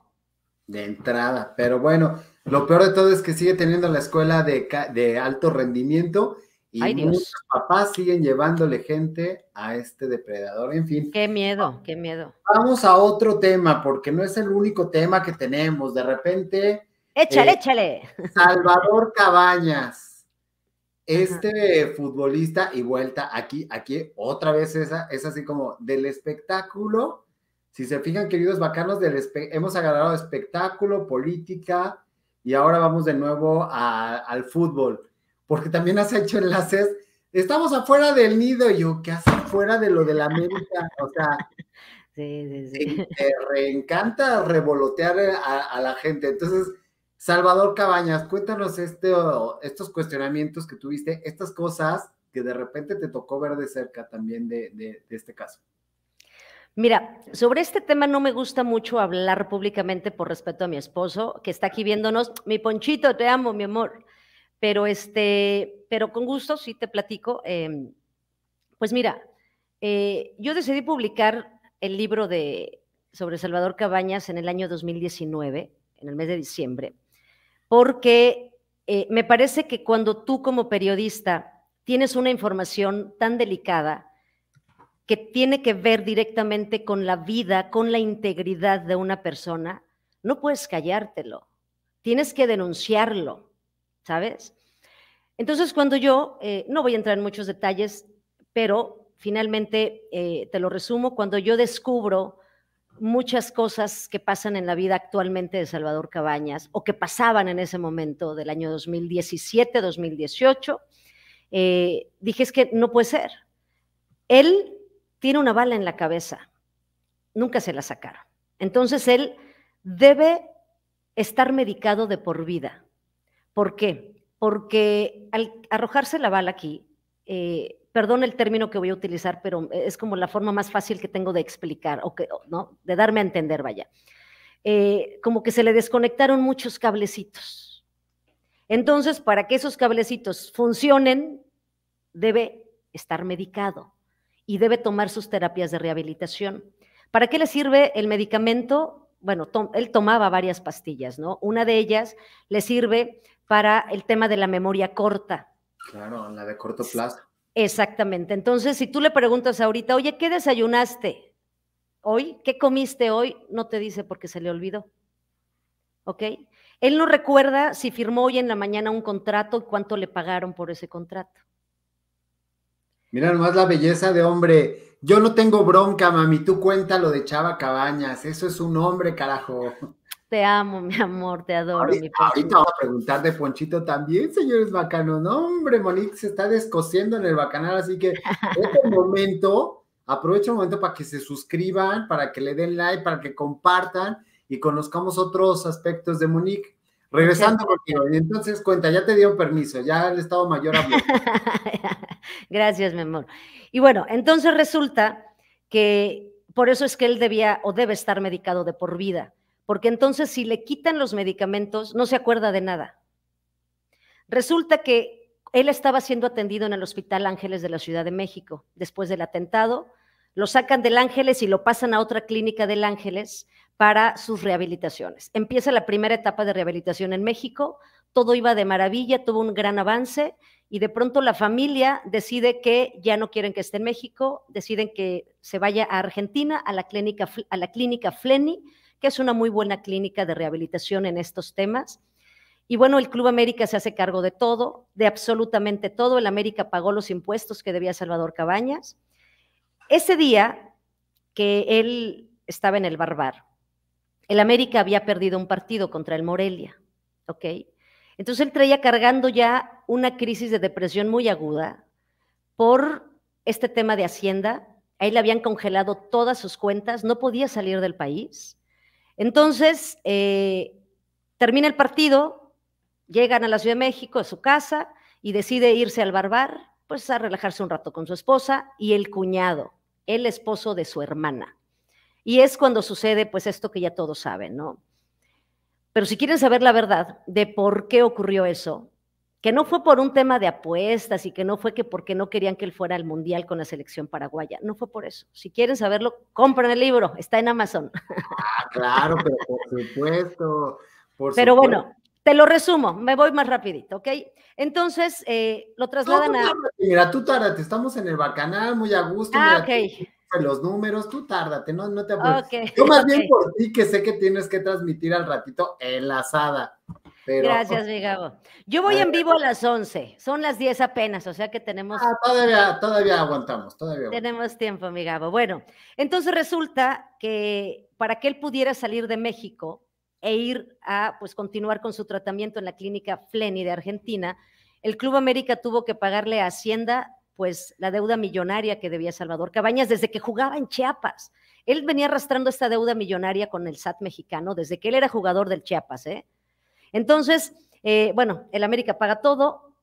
De entrada, pero bueno, lo peor de todo es que sigue teniendo la escuela de, alto rendimiento y muchos papás siguen llevándole gente a este depredador. En fin. Qué miedo, qué miedo. Vamos a otro tema, porque no es el único tema que tenemos. De repente Échale, eh, échale. Salvador Cabañas. Este futbolista, y vuelta aquí, aquí otra vez esa, es así como del espectáculo. Si se fijan, queridos bacanos, del hemos agarrado espectáculo, política, y ahora vamos de nuevo al fútbol, porque también has hecho enlaces. Estamos afuera del nido, yo, ¿qué haces afuera de lo de la América? O sea, te reencanta revolotear eh, a la gente. Entonces, Salvador Cabañas, cuéntanos este, estos cuestionamientos que tuviste, estas cosas que de repente te tocó ver de cerca también de, este caso. Mira, sobre este tema no me gusta mucho hablar públicamente por respeto a mi esposo, que está aquí viéndonos. Mi ponchito, te amo, mi amor. Pero este, pero con gusto sí te platico. Em, pues mira, eh, yo decidí publicar el libro de sobre Salvador Cabañas en el año 2019, en el mes de diciembre, porque eh, me parece que cuando tú como periodista tienes una información tan delicada que tiene que ver directamente con la vida, con la integridad de una persona, no puedes callártelo, tienes que denunciarlo, ¿sabes? Entonces cuando yo, eh, no voy a entrar en muchos detalles, pero finalmente eh, te lo resumo, cuando yo descubro muchas cosas que pasan en la vida actualmente de Salvador Cabañas o que pasaban en ese momento del año 2017, 2018, eh, dije es que no puede ser. Él tiene una bala en la cabeza, nunca se la sacaron. Entonces él debe estar medicado de por vida. ¿Por qué? Porque al arrojarse la bala aquí, eh, perdón el término que voy a utilizar, pero e, es como la forma más fácil que tengo de explicar, o que, ¿no? de darme a entender, vaya. Eh, como que se le desconectaron muchos cablecitos. Entonces, para que esos cablecitos funcionen, debe estar medicado y debe tomar sus terapias de rehabilitación. ¿Para qué le sirve el medicamento? Bueno, él tomaba varias pastillas, ¿no? Una de ellas le sirve para el tema de la memoria corta. Claro, la de corto plazo. Exactamente. Entonces, si tú le preguntas ahorita, oye, ¿qué desayunaste hoy? ¿Qué comiste hoy? No te dice porque se le olvidó. ¿Ok? Él no recuerda si firmó hoy en la mañana un contrato y cuánto le pagaron por ese contrato. Mira nomás la belleza de hombre. Yo no tengo bronca, mami. Tú cuenta lo de Chava Cabañas. Eso es un hombre, carajo. Te amo, mi amor, te adoro. Ahorita, mi a preguntar de Ponchito también, señores bacanos. No, hombre, Monique se está descosiendo en el bacanal, así que este momento, aprovecha el momento para que se suscriban, para que le den like, para que compartan y conozcamos otros aspectos de Monique. Regresando porque entonces cuenta, ya te dio permiso, ya el Estado Mayor habló. Gracias, mi amor. Y bueno, entonces resulta que por eso es que él debía o debe estar medicado de por vida porque entonces si le quitan los medicamentos no se acuerda de nada. Resulta que él estaba siendo atendido en el Hospital Ángeles de la Ciudad de México después del atentado. Lo sacan del Ángeles y lo pasan a otra clínica del Ángeles para sus rehabilitaciones. Empieza la primera etapa de rehabilitación en México, todo iba de maravilla, tuvo un gran avance y de pronto la familia decide que ya no quieren que esté en México, deciden que se vaya a Argentina, a la clínica, a la clínica Fleni, que es una muy buena clínica de rehabilitación en estos temas. Y bueno, el Club América se hace cargo de todo, de absolutamente todo. El América pagó los impuestos que debía Salvador Cabañas. Ese día que él estaba en el Barbar, el América había perdido un partido contra el Morelia, ¿ok? Entonces él traía cargando ya una crisis de depresión muy aguda por este tema de Hacienda. Ahí le habían congelado todas sus cuentas, no podía salir del país. Entonces, eh, termina el partido, llegan a la Ciudad de México, a su casa, y decide irse al barbar, pues a relajarse un rato con su esposa y el cuñado, el esposo de su hermana. Y es cuando sucede, pues, esto que ya todos saben, ¿no? Pero si quieren saber la verdad de por qué ocurrió eso, que no fue por un tema de apuestas y que no fue que porque no querían que él fuera al Mundial con la selección paraguaya, no fue por eso. Si quieren saberlo, compren el libro, está en Amazon. Ah, claro, pero por supuesto. pero bueno, te lo resumo, me voy más rapidito, ¿ok? Entonces, eh, lo trasladan a... Mira, tú tárdate, estamos en el Bacanal, muy a gusto. Ah, mira, ok. los números, tú tárdate, no, no te apures. Yo más bien por ti que sé que tienes que transmitir al ratito enlazada. Gracias, migabo. Pues, Yo voy en vivo a las 11, son las 10 apenas, o sea que tenemos... Ah, todavía, todavía aguantamos, todavía. Tenemos tiempo, mi Bueno, entonces resulta que para que él pudiera salir de México e ir a, pues, continuar con su tratamiento en la clínica Fleni de Argentina, el Club América tuvo que pagarle a Hacienda, pues, la deuda millonaria que debía Salvador Cabañas desde que jugaba en Chiapas. Él venía arrastrando esta deuda millonaria con el SAT mexicano desde que él era jugador del Chiapas, ¿eh? Entonces, eh, bueno, el América paga todo,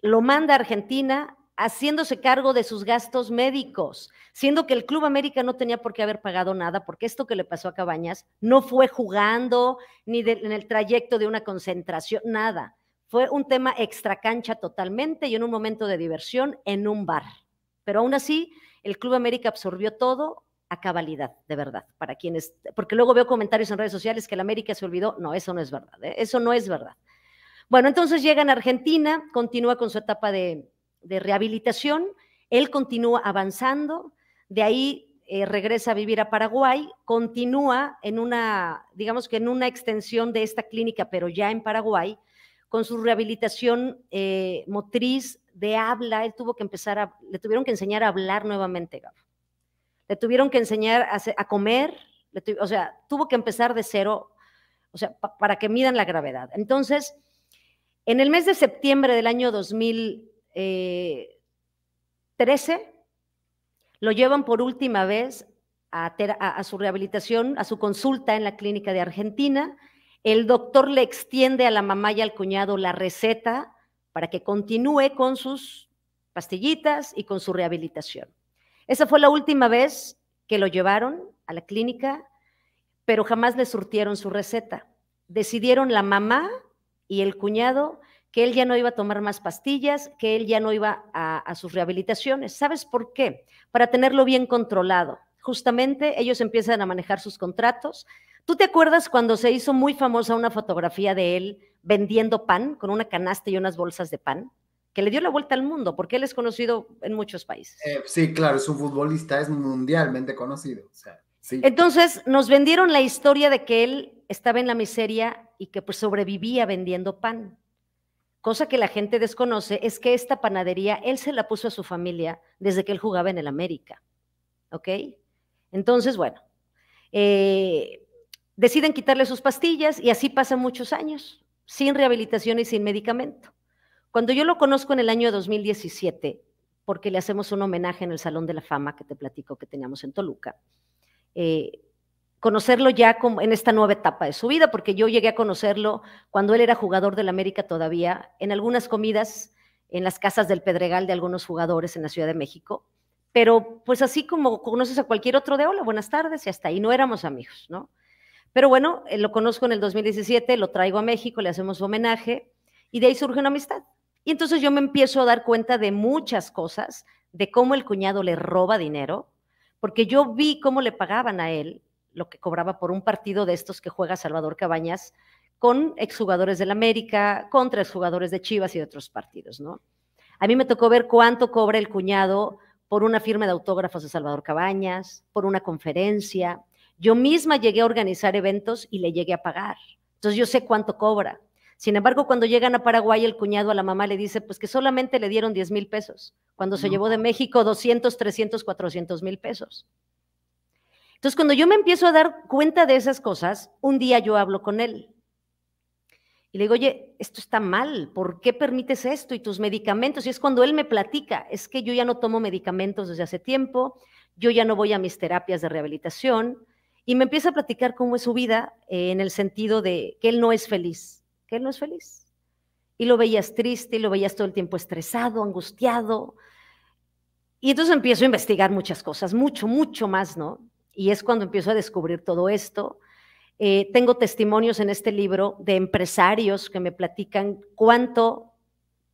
lo manda Argentina haciéndose cargo de sus gastos médicos, siendo que el Club América no tenía por qué haber pagado nada, porque esto que le pasó a Cabañas no fue jugando ni en el trayecto de una concentración, nada. Fue un tema extracancha totalmente y en un momento de diversión en un bar. Pero aún así, el Club América absorbió todo, a cabalidad, de verdad, para quienes, porque luego veo comentarios en redes sociales que el América se olvidó, no, eso no es verdad, ¿eh? eso no es verdad. Bueno, entonces llega en Argentina, continúa con su etapa de, rehabilitación, él continúa avanzando, de ahí eh, regresa a vivir a Paraguay, continúa en una, digamos que en una extensión de esta clínica, pero ya en Paraguay, con su rehabilitación eh, motriz de habla, él tuvo que empezar a, le tuvieron que enseñar a hablar nuevamente, le tuvieron que enseñar a, comer, o sea, tuvo que empezar de cero, o sea, para que midan la gravedad. Entonces, en el mes de septiembre del año 2013, eh, lo llevan por última vez a su rehabilitación, a su consulta en la clínica de Argentina. El doctor le extiende a la mamá y al cuñado la receta para que continúe con sus pastillitas y con su rehabilitación. Esa fue la última vez que lo llevaron a la clínica, pero jamás le surtieron su receta. Decidieron la mamá y el cuñado que él ya no iba a tomar más pastillas, que él ya no iba a, a, sus rehabilitaciones. ¿Sabes por qué? Para tenerlo bien controlado. Justamente ellos empiezan a manejar sus contratos. ¿Tú te acuerdas cuando se hizo muy famosa una fotografía de él vendiendo pan con una canasta y unas bolsas de pan? que le dio la vuelta al mundo, porque él es conocido en muchos países. Eh, sí, claro, su futbolista es mundialmente conocido. Entonces, nos vendieron la historia de que él estaba en la miseria y que pues, sobrevivía vendiendo pan. Cosa que la gente desconoce es que esta panadería él se la puso a su familia desde que él jugaba en el América. ¿Ok? Entonces, bueno, eh, deciden quitarle sus pastillas y así pasan muchos años, sin rehabilitación y sin medicamento. Cuando yo lo conozco en el año 2017, porque le hacemos un homenaje en el Salón de la Fama que te platico que teníamos en Toluca, eh, conocerlo ya en esta nueva etapa de su vida, porque yo llegué a conocerlo cuando él era jugador del América todavía, en algunas comidas en las casas del Pedregal de algunos jugadores en la Ciudad de México, pero pues así como conoces a cualquier otro de hola, buenas tardes y hasta ahí, no éramos amigos, ¿no? Pero bueno, eh, lo conozco en el 2017, lo traigo a México, le hacemos homenaje y de ahí surge una amistad. Y entonces yo me empiezo a dar cuenta de muchas cosas, de cómo el cuñado le roba dinero, porque yo vi cómo le pagaban a él lo que cobraba por un partido de estos que juega Salvador Cabañas con exjugadores del América, contra exjugadores de Chivas y de otros partidos, ¿no? A mí me tocó ver cuánto cobra el cuñado por una firma de autógrafos de Salvador Cabañas, por una conferencia. Yo misma llegué a organizar eventos y le llegué a pagar. Entonces yo sé cuánto cobra. Sin embargo, cuando llegan a Paraguay, el cuñado a la mamá le dice, pues que solamente le dieron 10 mil pesos, cuando se llevó de México 200, 300, 400 mil pesos. Entonces, cuando yo me empiezo a dar cuenta de esas cosas, un día yo hablo con él. Y le digo, oye, esto está mal, ¿por qué permites esto y tus medicamentos? Y es cuando él me platica, es que yo ya no tomo medicamentos desde hace tiempo, yo ya no voy a mis terapias de rehabilitación, y me empieza a platicar cómo es su vida eh, en el sentido de que él no es feliz, que él no es feliz. Y lo veías triste, y lo veías todo el tiempo estresado, angustiado. Y entonces empiezo a investigar muchas cosas, mucho, mucho más, ¿no? Y es cuando empiezo a descubrir todo esto. Eh, tengo testimonios en este libro de empresarios que me platican cuánto,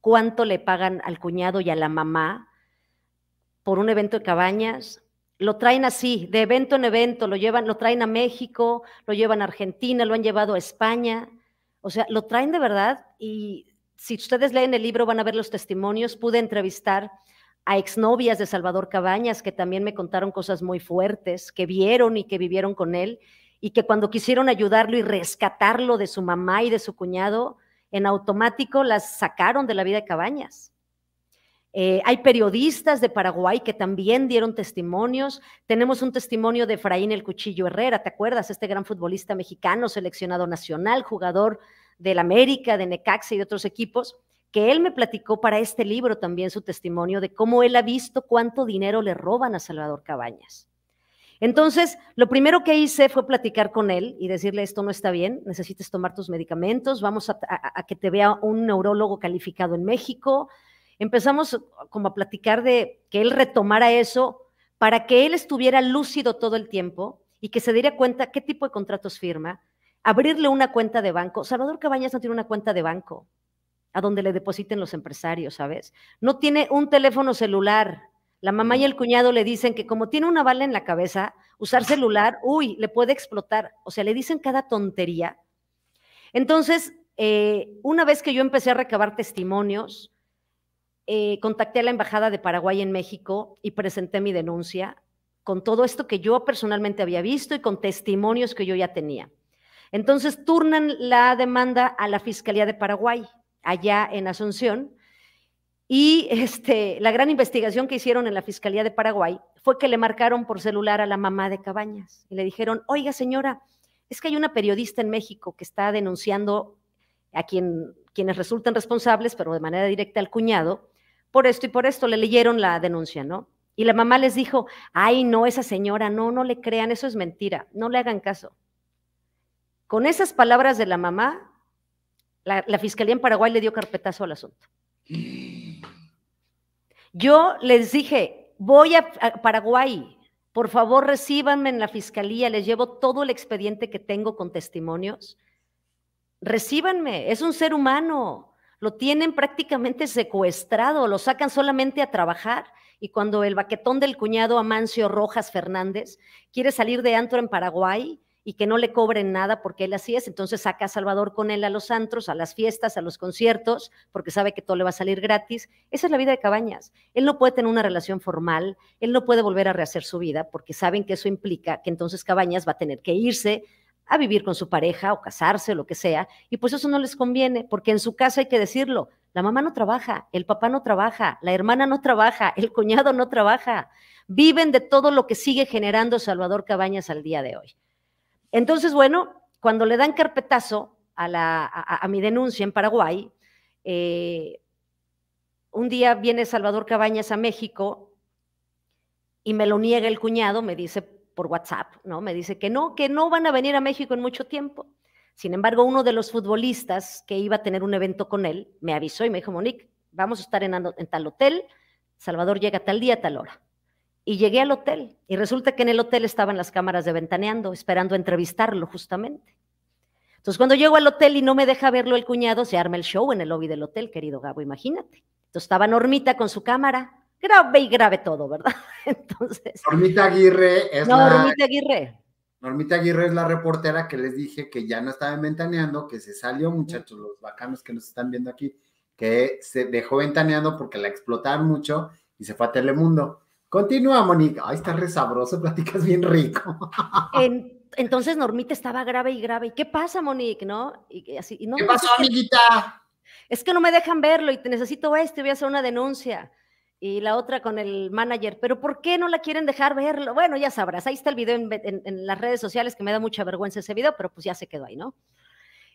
cuánto le pagan al cuñado y a la mamá por un evento de cabañas. Lo traen así, de evento en evento, lo llevan, lo traen a México, lo llevan a Argentina, lo han llevado a España o sea, lo traen de verdad y si ustedes leen el libro van a ver los testimonios. Pude entrevistar a exnovias de Salvador Cabañas que también me contaron cosas muy fuertes, que vieron y que vivieron con él y que cuando quisieron ayudarlo y rescatarlo de su mamá y de su cuñado, en automático las sacaron de la vida de Cabañas. Eh, hay periodistas de Paraguay que también dieron testimonios. Tenemos un testimonio de Fraín El Cuchillo Herrera, ¿te acuerdas? Este gran futbolista mexicano, seleccionado nacional, jugador del América, de Necaxa y de otros equipos, que él me platicó para este libro también su testimonio de cómo él ha visto cuánto dinero le roban a Salvador Cabañas. Entonces, lo primero que hice fue platicar con él y decirle, esto no está bien, necesitas tomar tus medicamentos, vamos a, a que te vea un neurólogo calificado en México, empezamos como a platicar de que él retomara eso para que él estuviera lúcido todo el tiempo y que se diera cuenta qué tipo de contratos firma, abrirle una cuenta de banco. Salvador Cabañas no tiene una cuenta de banco a donde le depositen los empresarios, ¿sabes? No tiene un teléfono celular. La mamá y el cuñado le dicen que como tiene una bala en la cabeza, usar celular, uy, le puede explotar. O sea, le dicen cada tontería. Entonces, eh, una vez que yo empecé a recabar testimonios, eh, contacté a la Embajada de Paraguay en México y presenté mi denuncia con todo esto que yo personalmente había visto y con testimonios que yo ya tenía. Entonces turnan la demanda a la Fiscalía de Paraguay, allá en Asunción, y este, la gran investigación que hicieron en la Fiscalía de Paraguay fue que le marcaron por celular a la mamá de Cabañas y le dijeron, oiga señora, es que hay una periodista en México que está denunciando a quien, quienes resultan responsables, pero de manera directa al cuñado, por esto y por esto, le leyeron la denuncia, ¿no? Y la mamá les dijo, ay, no, esa señora, no, no le crean, eso es mentira, no le hagan caso. Con esas palabras de la mamá, la, Fiscalía en Paraguay le dio carpetazo al asunto. Yo les dije, voy a, a Paraguay, por favor recíbanme en la Fiscalía, les llevo todo el expediente que tengo con testimonios. Recíbanme, es un ser humano, lo tienen prácticamente secuestrado, lo sacan solamente a trabajar. Y cuando el baquetón del cuñado Amancio Rojas Fernández quiere salir de antro en Paraguay y que no le cobren nada porque él así es, entonces saca a Salvador con él a los antros, a las fiestas, a los conciertos, porque sabe que todo le va a salir gratis. Esa es la vida de Cabañas. Él no puede tener una relación formal, él no puede volver a rehacer su vida porque saben que eso implica que entonces Cabañas va a tener que irse, a vivir con su pareja o casarse lo que sea, y pues eso no les conviene, porque en su casa hay que decirlo, la mamá no trabaja, el papá no trabaja, la hermana no trabaja, el cuñado no trabaja, viven de todo lo que sigue generando Salvador Cabañas al día de hoy. Entonces, bueno, cuando le dan carpetazo a, a, mi denuncia en Paraguay, eh, un día viene Salvador Cabañas a México y me lo niega el cuñado, me dice, por WhatsApp, ¿no? Me dice que no, que no van a venir a México en mucho tiempo. Sin embargo, uno de los futbolistas que iba a tener un evento con él me avisó y me dijo, Monique, vamos a estar en, tal hotel, Salvador llega tal día, tal hora. Y llegué al hotel y resulta que en el hotel estaban las cámaras de Ventaneando, esperando entrevistarlo justamente. Entonces, cuando llego al hotel y no me deja verlo el cuñado, se arma el show en el lobby del hotel, querido Gabo, imagínate. Entonces, estaba Normita con su cámara, grave y grave todo, ¿verdad? Entonces. Normita Aguirre es la. Normita Aguirre. Normita Aguirre es la reportera que les dije que ya no estaba ventaneando, que se salió, muchachos, los bacanos que nos están viendo aquí, que se dejó ventaneando porque la explotaron mucho y se fue a Telemundo. Continúa, Monique. Ay, está re sabroso, platicas bien rico. entonces Normita estaba grave y grave. ¿Y qué pasa, Monique? ¿No? ¿Qué pasó, amiguita? es que no me dejan verlo y te necesito este, voy a hacer una denuncia y la otra con el manager, pero ¿por qué no la quieren dejar verlo? Bueno, ya sabrás, ahí está el video en, las redes sociales que me da mucha vergüenza ese video, pero pues ya se quedó ahí, ¿no?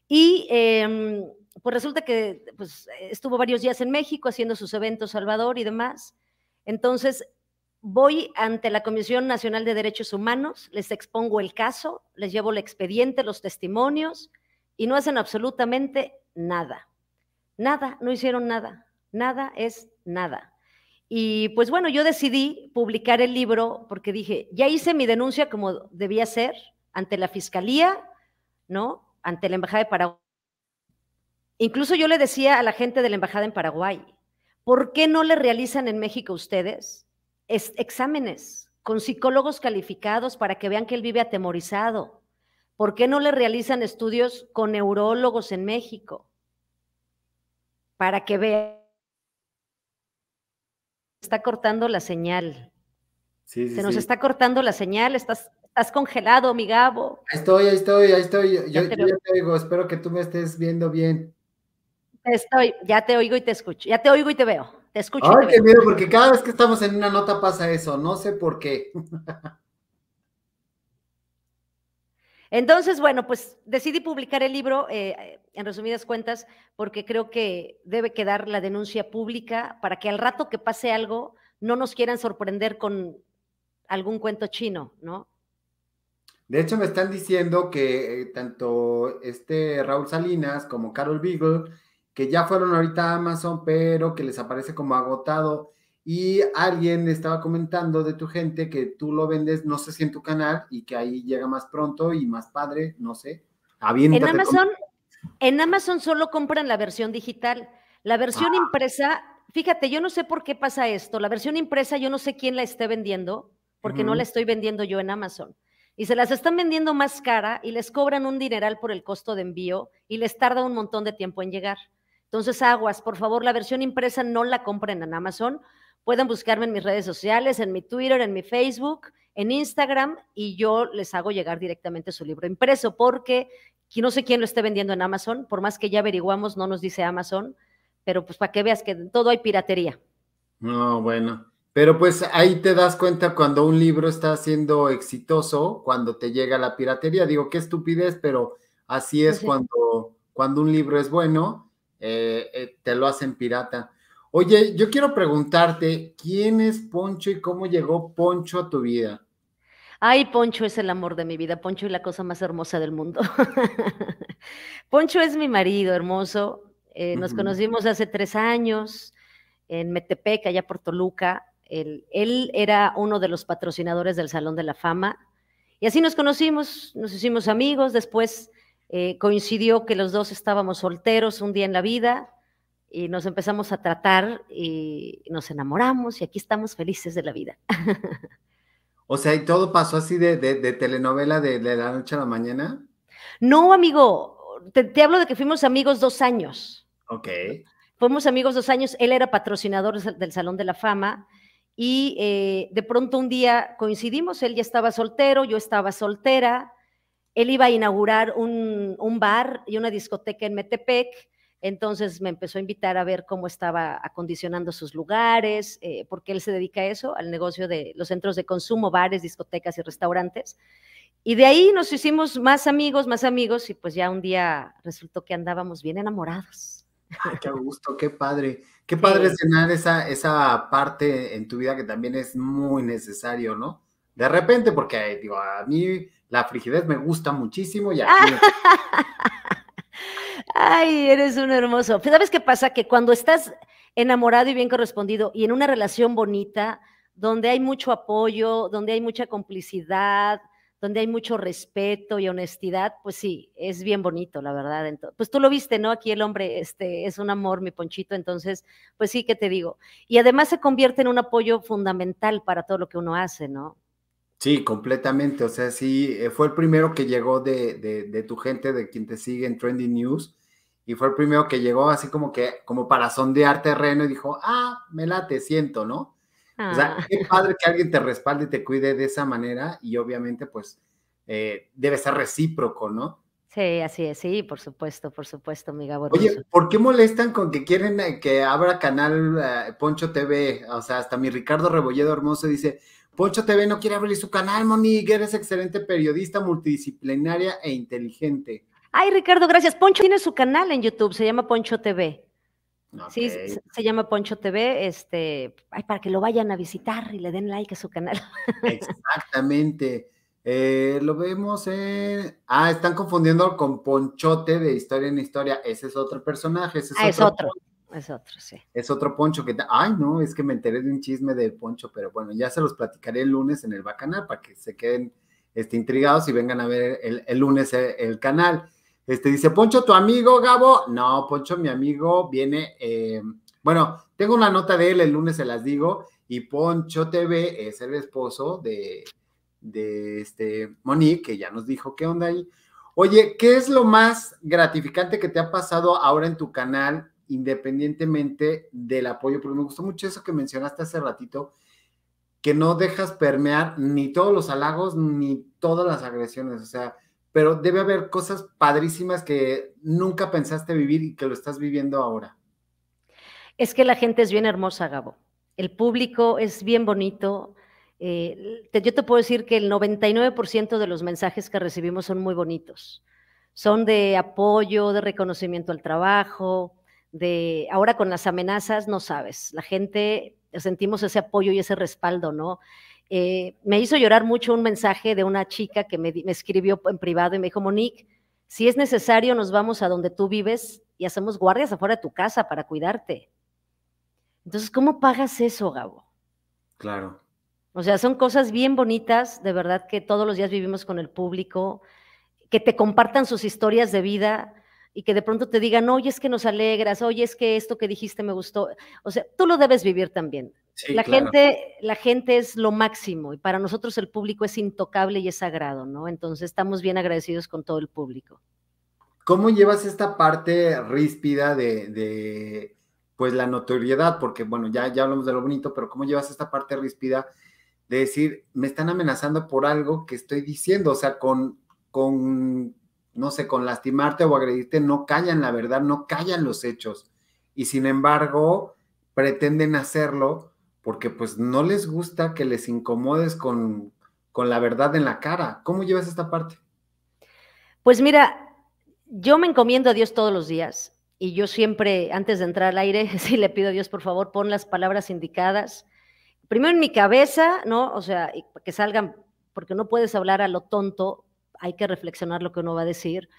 Y em, pues resulta que pues, estuvo varios días en México haciendo sus eventos Salvador y demás. Entonces, voy ante la Comisión Nacional de Derechos Humanos, les expongo el caso, les llevo el expediente, los testimonios, y no hacen absolutamente nada. Nada, no hicieron nada. Nada es nada. Y pues bueno, yo decidí publicar el libro porque dije, ya hice mi denuncia como debía ser ante la fiscalía, ¿no? Ante la Embajada de Paraguay. Incluso yo le decía a la gente de la Embajada en Paraguay, ¿por qué no le realizan en México ustedes exámenes con psicólogos calificados para que vean que él vive atemorizado? ¿Por qué no le realizan estudios con neurólogos en México? Para que vean está cortando la señal. Sí, se nos está cortando la señal, estás, estás congelado, mi Gabo. Ahí estoy, ahí estoy, ahí estoy. Yo ya, te, oigo, espero que tú me estés viendo bien. Estoy, ya te oigo y te escucho, ya te oigo y te veo, te escucho. Ay, te qué miedo, porque cada vez que estamos en una nota pasa eso, no sé por qué. Entonces, bueno, pues decidí publicar el libro, eh, en resumidas cuentas, porque creo que debe quedar la denuncia pública para que al rato que pase algo no nos quieran sorprender con algún cuento chino, ¿no? De hecho, me están diciendo que eh, tanto este Raúl Salinas como Carol Beagle, que ya fueron ahorita a Amazon, pero que les aparece como agotado y alguien estaba comentando de tu gente que tú lo vendes, no sé si en tu canal, y que ahí llega más pronto y más padre, no sé. en Amazon, en Amazon solo compran la versión digital. La versión ah. impresa, fíjate, yo no sé por qué pasa esto. La versión impresa, yo no sé quién la esté vendiendo, porque no la estoy vendiendo yo en Amazon. Y se las están vendiendo más cara y les cobran un dineral por el costo de envío y les tarda un montón de tiempo en llegar. Entonces, aguas, por favor, la versión impresa no la compren en Amazon Pueden buscarme en mis redes sociales, en mi Twitter, en mi Facebook, en Instagram y yo les hago llegar directamente su libro impreso porque no sé quién lo esté vendiendo en Amazon, por más que ya averiguamos, no nos dice Amazon, pero pues para que veas que en todo hay piratería. No, bueno. Pero pues ahí te das cuenta cuando un libro está siendo exitoso, cuando te llega la piratería. Digo, qué estupidez, pero así es cuando, cuando un libro es bueno, eh, eh, te lo hacen pirata. Oye, yo quiero preguntarte, ¿quién es Poncho y cómo llegó Poncho a tu vida? Ay, Poncho es el amor de mi vida, Poncho es la cosa más hermosa del mundo. Poncho es mi marido hermoso, eh, nos conocimos hace tres años en Metepec, allá por Toluca. Él, era uno de los patrocinadores del Salón de la Fama y así nos conocimos, nos hicimos amigos, después eh, coincidió que los dos estábamos solteros un día en la vida y nos empezamos a tratar y nos enamoramos y aquí estamos felices de la vida. O sea, ¿y todo pasó así de, telenovela de, de, la noche a la mañana? No, amigo, te, hablo de que fuimos amigos dos años. Ok. Fuimos amigos dos años, él era patrocinador del Salón de la Fama y eh, de pronto un día coincidimos, él ya estaba soltero, yo estaba soltera, él iba a inaugurar un, un bar y una discoteca en Metepec entonces me empezó a invitar a ver cómo estaba acondicionando sus lugares, eh, porque él se dedica a eso, al negocio de los centros de consumo, bares, discotecas y restaurantes. Y de ahí nos hicimos más amigos, más amigos, y pues ya un día resultó que andábamos bien enamorados. qué gusto, qué padre. Qué padre sí. cenar esa, esa parte en tu vida que también es muy necesario, ¿no? De repente, porque digo, a mí la frigidez me gusta muchísimo y aquí ah. Ay, eres un hermoso. ¿Sabes qué pasa? Que cuando estás enamorado y bien correspondido y en una relación bonita, donde hay mucho apoyo, donde hay mucha complicidad, donde hay mucho respeto y honestidad, pues sí, es bien bonito, la verdad. pues tú lo viste, ¿no? Aquí el hombre este, es un amor, mi ponchito, entonces, pues sí, ¿qué te digo? Y además se convierte en un apoyo fundamental para todo lo que uno hace, ¿no? Sí, completamente. O sea, sí, eh, fue el primero que llegó de, de, tu gente, de quien te sigue en Trending News, y fue el primero que llegó así como que, como para sondear terreno y dijo, ah, me late, siento, ¿no? O sea, ah. qué padre que alguien te respalde y te cuide de esa manera, y obviamente, pues, eh, debe ser recíproco, ¿no? Sí, así es, sí, por supuesto, por supuesto, mi Gabor. Oye, ¿por qué molestan con que quieren eh, que abra canal Poncho TV? O sea, hasta mi Ricardo Rebolledo Hermoso dice, Poncho TV no quiere abrir su canal, Monique, eres excelente periodista, multidisciplinaria e inteligente. Ay, Ricardo, gracias. Poncho tiene su canal en YouTube, se llama Poncho TV. Sí, se, llama Poncho TV, este, ay, para que lo vayan a visitar y le den like a su canal. Exactamente. Eh, lo vemos en. Ah, están confundiendo con Ponchote de Historia en Historia. Ese es otro personaje. Ah, es otro. Es otro, sí. Es otro Poncho que... Ay, no, es que me enteré de un chisme del Poncho, pero bueno, ya se los platicaré el lunes en el Bacanal para que se queden este, intrigados y vengan a ver el, lunes eh, el, canal. Este, dice, Poncho, tu amigo, Gabo. No, Poncho, mi amigo, viene... Eh, bueno, tengo una nota de él, el lunes se las digo, y Poncho TV es el esposo de, de este Monique, que ya nos dijo qué onda ahí. Oye, ¿qué es lo más gratificante que te ha pasado ahora en tu canal independientemente del apoyo, porque me gustó mucho eso que mencionaste hace ratito, que no dejas permear ni todos los halagos ni todas las agresiones, o sea, pero debe haber cosas padrísimas que nunca pensaste vivir y que lo estás viviendo ahora. Es que la gente es bien hermosa, Gabo. El público es bien bonito. Eh, yo te puedo decir que el 99% de los mensajes que recibimos son muy bonitos. Son de apoyo, de reconocimiento al trabajo, ahora con las amenazas, no sabes, la gente sentimos ese apoyo y ese respaldo, ¿no? Eh, me hizo llorar mucho un mensaje de una chica que me, me escribió en privado y me dijo, Monique, si es necesario nos vamos a donde tú vives y hacemos guardias afuera de tu casa para cuidarte. Entonces, ¿cómo pagas eso, Gabo? Claro. O sea, son cosas bien bonitas, de verdad que todos los días vivimos con el público, que te compartan sus historias de vida, y que de pronto te digan, oye, es que nos alegras, oye, es que esto que dijiste me gustó. O sea, tú lo debes vivir también. la, gente, la gente es lo máximo y para nosotros el público es intocable y es sagrado, ¿no? Entonces estamos bien agradecidos con todo el público. ¿Cómo llevas esta parte ríspida de, pues la notoriedad, porque bueno, ya, ya hablamos de lo bonito, pero cómo llevas esta parte ríspida de decir, me están amenazando por algo que estoy diciendo, o sea, con, con no sé, con lastimarte o agredirte, no callan la verdad, no callan los hechos. Y sin embargo, pretenden hacerlo porque pues no les gusta que les incomodes con, con la verdad en la cara. ¿Cómo llevas esta parte? Pues mira, yo me encomiendo a Dios todos los días y yo siempre, antes de entrar al aire, sí le pido a Dios, por favor, pon las palabras indicadas. Primero en mi cabeza, ¿no? O sea, que salgan, porque no puedes hablar a lo tonto hay que reflexionar lo que uno va a decir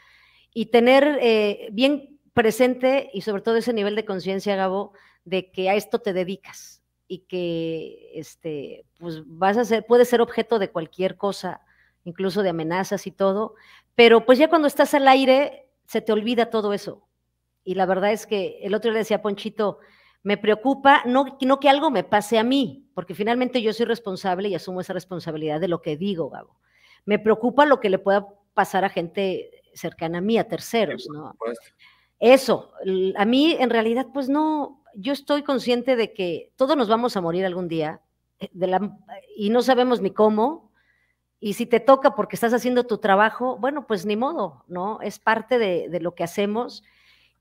y tener eh, bien presente y sobre todo ese nivel de conciencia, Gabo, de que a esto te dedicas y que este, pues vas a ser, puedes ser objeto de cualquier cosa, incluso de amenazas y todo, pero pues ya cuando estás al aire se te olvida todo eso. Y la verdad es que el otro le decía Ponchito, me preocupa no, no que algo me pase a mí, porque finalmente yo soy responsable y asumo esa responsabilidad de lo que digo, Gabo me preocupa lo que le pueda pasar a gente cercana a mí, a terceros, ¿no? Eso, a mí en realidad, pues no, yo estoy consciente de que todos nos vamos a morir algún día eh, y no sabemos ni cómo. Y si te toca porque estás haciendo tu trabajo, bueno, pues ni modo, ¿no? Es parte de lo que hacemos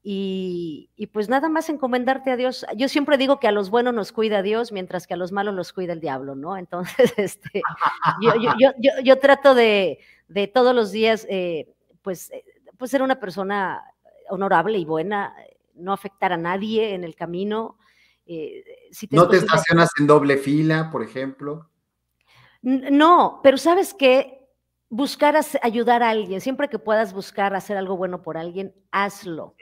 y, pues nada más encomendarte a Dios. Yo siempre digo que a los buenos nos cuida Dios, mientras que a los malos los cuida el diablo, ¿no? Entonces, este, yo, yo, yo, trato de, todos los días, eh, pues, eh, pues ser una persona honorable y buena, no afectar a nadie en el camino. Eh, ¿No te estacionas en doble fila, por ejemplo? No, pero sabes que buscar ayudar a alguien, siempre que puedas buscar hacer algo bueno por alguien, hazlo.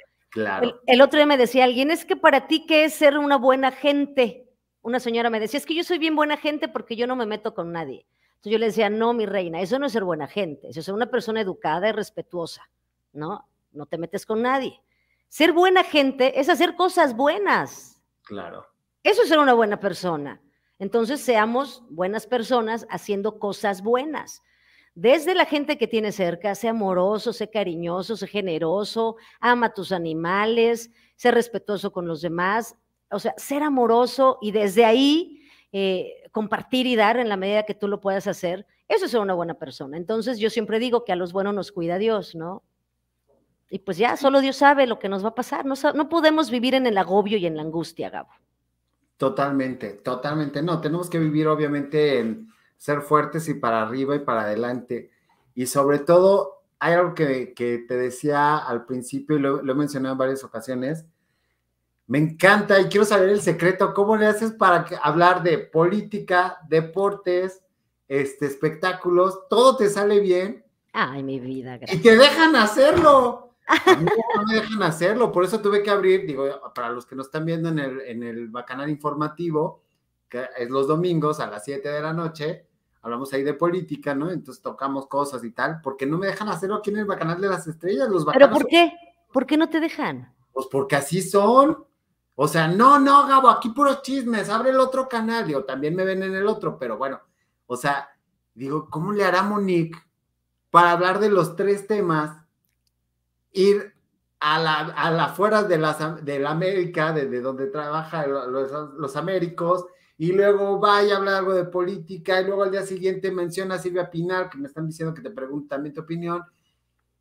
El, otro día me decía alguien, es que para ti, ¿qué es ser una buena gente? Una señora me decía, es que yo soy bien buena gente porque yo no me meto con nadie. Entonces yo le decía, no, mi reina, eso no es ser buena gente, eso es ser una persona educada y respetuosa, ¿no? No te metes con nadie. Ser buena gente es hacer cosas buenas. Claro. Eso es ser una buena persona. Entonces seamos buenas personas haciendo cosas buenas desde la gente que tiene cerca, sé amoroso, sé cariñoso, sé generoso, ama a tus animales, sé respetuoso con los demás, o sea, ser amoroso y desde ahí eh, compartir y dar en la medida que tú lo puedas hacer, eso es ser una buena persona. Entonces yo siempre digo que a los buenos nos cuida Dios, ¿no? Y pues ya, solo Dios sabe lo que nos va a pasar. No, no podemos vivir en el agobio y en la angustia, Gabo. Totalmente, totalmente. No, tenemos que vivir obviamente en ser fuertes y para arriba y para adelante. Y sobre todo, hay algo que, te decía al principio y lo, he mencionado en varias ocasiones. Me encanta y quiero saber el secreto. ¿Cómo le haces para hablar de política, deportes, este, espectáculos? Todo te sale bien. Ay, mi vida, Y te dejan hacerlo. no me dejan hacerlo, por eso tuve que abrir, digo, para los que nos están viendo en el, en el bacanal informativo, que es los domingos a las 7 de la noche, hablamos ahí de política, ¿no? Entonces tocamos cosas y tal, porque no me dejan hacerlo aquí en el canal de las Estrellas, los ¿Pero por qué? ¿Por qué no te dejan? Pues porque así son. O sea, no, no, Gabo, aquí puros chismes, abre el otro canal, digo, también me ven en el otro, pero bueno, o sea, digo, ¿cómo le hará Monique para hablar de los tres temas, ir a la, a afuera de, las, de la América, desde de donde trabaja los, los américos, y luego va y habla algo de política, y luego al día siguiente menciona a Silvia Pinar, que me están diciendo que te preguntan también tu opinión,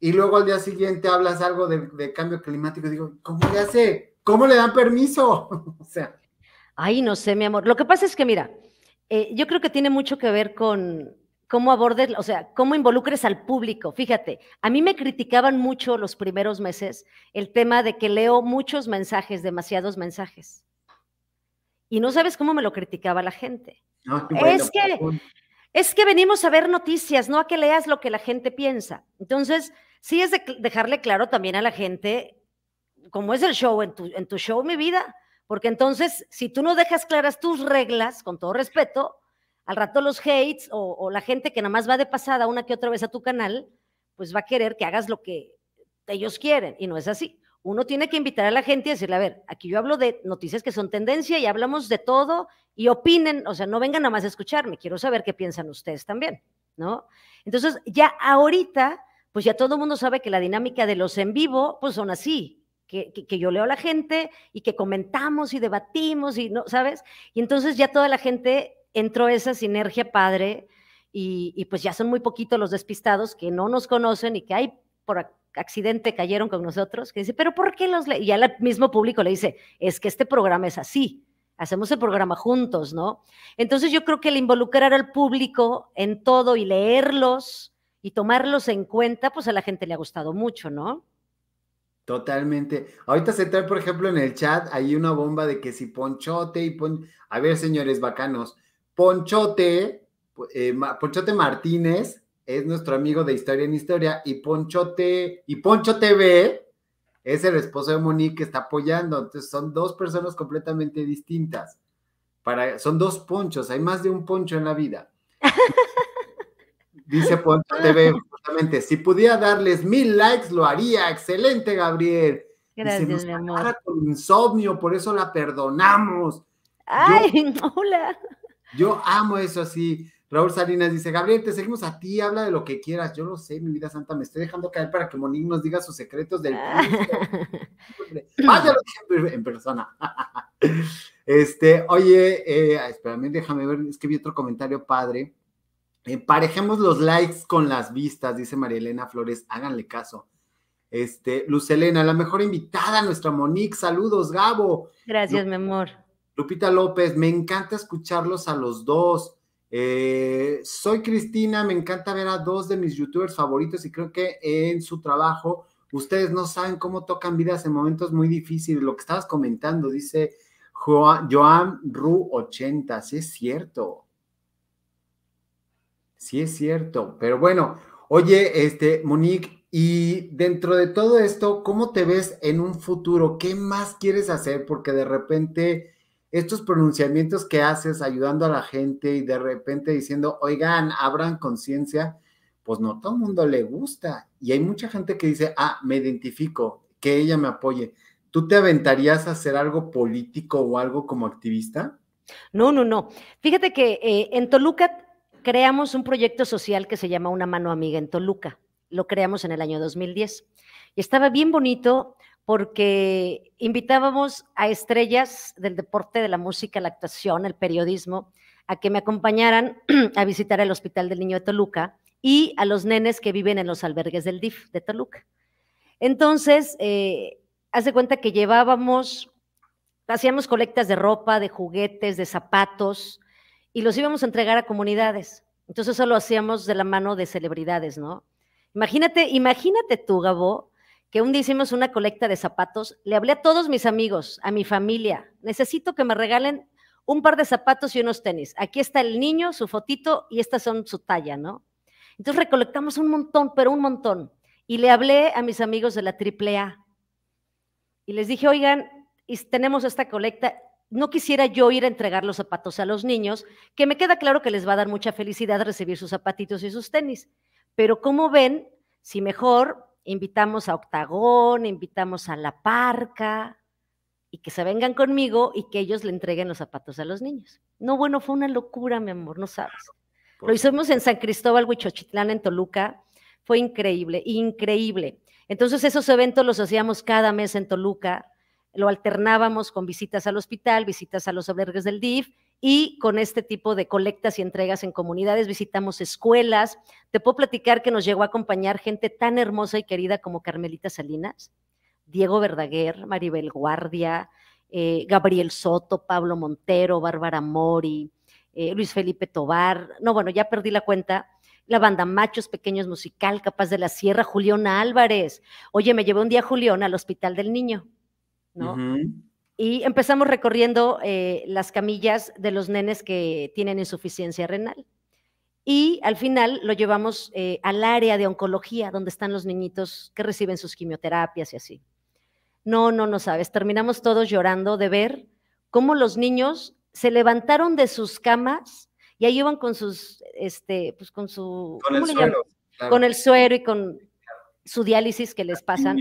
y luego al día siguiente hablas algo de, cambio climático, digo, ¿cómo le hace? ¿Cómo le dan permiso? o sea. Ay, no sé, mi amor. Lo que pasa es que, mira, eh, yo creo que tiene mucho que ver con cómo abordes, o sea, cómo involucres al público. Fíjate, a mí me criticaban mucho los primeros meses el tema de que leo muchos mensajes, demasiados mensajes. Y no sabes cómo me lo criticaba la gente. Ah, es pues, que es que venimos a ver noticias, no a que leas lo que la gente piensa. Entonces, sí es de dejarle claro también a la gente cómo es el show, en tu, en tu show, mi vida, porque entonces, si tú no dejas claras tus reglas, con todo respeto, al rato los hates o la gente que nada más va de pasada una que otra vez a tu canal, pues va a querer que hagas lo que ellos quieren, y no es así uno tiene que invitar a la gente y decirle, a ver, aquí yo hablo de noticias que son tendencia y hablamos de todo y opinen, o sea, no vengan nada más a escucharme, quiero saber qué piensan ustedes también, ¿no? Entonces, ya ahorita, pues ya todo el mundo sabe que la dinámica de los en vivo, pues son así, que, yo leo a la gente y que comentamos y debatimos y, ¿no? ¿Sabes? Y entonces ya toda la gente entró esa sinergia padre y, y pues ya son muy poquitos los despistados que no nos conocen y que hay por, accidente cayeron con nosotros, que dice, pero ¿por qué los Y al mismo público le dice, es que este programa es así, hacemos el programa juntos, ¿no? Entonces yo creo que el involucrar al público en todo y leerlos y tomarlos en cuenta, pues a la gente le ha gustado mucho, ¿no? Totalmente. Ahorita se trae, por ejemplo, en el chat, hay una bomba de que si Ponchote y Pon... A ver, señores bacanos, Ponchote, eh, Ponchote Martínez es nuestro amigo de Historia en Historia y Poncho, y Poncho TV es el esposo de Monique que está apoyando. Entonces son dos personas completamente distintas. Para, son dos ponchos, hay más de un poncho en la vida. Dice Poncho TV, justamente, si pudiera darles mil likes, lo haría. Excelente, Gabriel. Gracias, mi amor. Con insomnio, por eso la perdonamos. Ay, hola. Yo amo eso así. Raúl Salinas dice, Gabriel, te seguimos a ti, habla de lo que quieras. Yo lo sé, mi vida santa, me estoy dejando caer para que Monique nos diga sus secretos del... Ah. Váyalo en persona. este, oye, eh, ah, espérame, déjame ver, es que vi otro comentario padre. Emparejemos eh, los likes con las vistas, dice María Elena Flores, háganle caso. Este, Luz Elena, la mejor invitada, nuestra Monique, saludos, Gabo. Gracias, mi amor. Lupita López, me encanta escucharlos a los dos. Eh, soy Cristina, me encanta ver a dos de mis youtubers favoritos y creo que en su trabajo ustedes no saben cómo tocan vidas en momentos muy difíciles. Lo que estabas comentando, dice Joan, Ru 80, si es cierto. Sí es cierto, pero bueno, oye, este, Monique, y dentro de todo esto, ¿cómo te ves en un futuro? ¿Qué más quieres hacer? Porque de repente estos pronunciamientos que haces ayudando a la gente y de repente diciendo, oigan, abran conciencia, pues no todo el mundo le gusta. Y hay mucha gente que dice, ah, me identifico, que ella me apoye. ¿Tú te aventarías a hacer algo político o algo como activista? No, no, no. Fíjate que eh, en Toluca creamos un proyecto social que se llama Una Mano Amiga en Toluca. Lo creamos en el año 2010. Y estaba bien bonito porque invitábamos a estrellas del deporte, de la música, la actuación, el periodismo, a que me acompañaran a visitar el Hospital del Niño de Toluca y a los nenes que viven en los albergues del DIF de Toluca. Entonces, eh, hace cuenta que llevábamos, hacíamos colectas de ropa, de juguetes, de zapatos, y los íbamos a entregar a comunidades. Entonces eso lo hacíamos de la mano de celebridades, ¿no? Imagínate, imagínate tú, Gabo, que un día hicimos una colecta de zapatos, le hablé a todos mis amigos, a mi familia, necesito que me regalen un par de zapatos y unos tenis. Aquí está el niño, su fotito y estas son su talla, ¿no? Entonces recolectamos un montón, pero un montón. Y le hablé a mis amigos de la AAA y les dije, oigan, tenemos esta colecta, no quisiera yo ir a entregar los zapatos a los niños, que me queda claro que les va a dar mucha felicidad recibir sus zapatitos y sus tenis, pero ¿cómo ven, si mejor invitamos a Octagón, invitamos a La Parca, y que se vengan conmigo y que ellos le entreguen los zapatos a los niños. No, bueno, fue una locura, mi amor, no sabes. Lo hicimos en San Cristóbal, Huichochitlán, en Toluca. Fue increíble, increíble. Entonces esos eventos los hacíamos cada mes en Toluca, lo alternábamos con visitas al hospital, visitas a los albergues del DIF y con este tipo de colectas y entregas en comunidades, visitamos escuelas. Te puedo platicar que nos llegó a acompañar gente tan hermosa y querida como Carmelita Salinas, Diego Verdaguer, Maribel Guardia, eh, Gabriel Soto, Pablo Montero, Bárbara Mori, eh, Luis Felipe Tobar, no, bueno, ya perdí la cuenta, la banda Machos Pequeños Musical, Capaz de la Sierra, Julián Álvarez. Oye, me llevé un día Julión al Hospital del Niño, ¿no? Y empezamos recorriendo eh, las camillas de los nenes que tienen insuficiencia renal. Y al final lo llevamos eh, al área de oncología, donde están los niñitos que reciben sus quimioterapias y así. No, no, no sabes. Terminamos todos llorando de ver cómo los niños se levantaron de sus camas y ahí iban con sus, este, pues con su... Con el suero. y con su diálisis que les pasan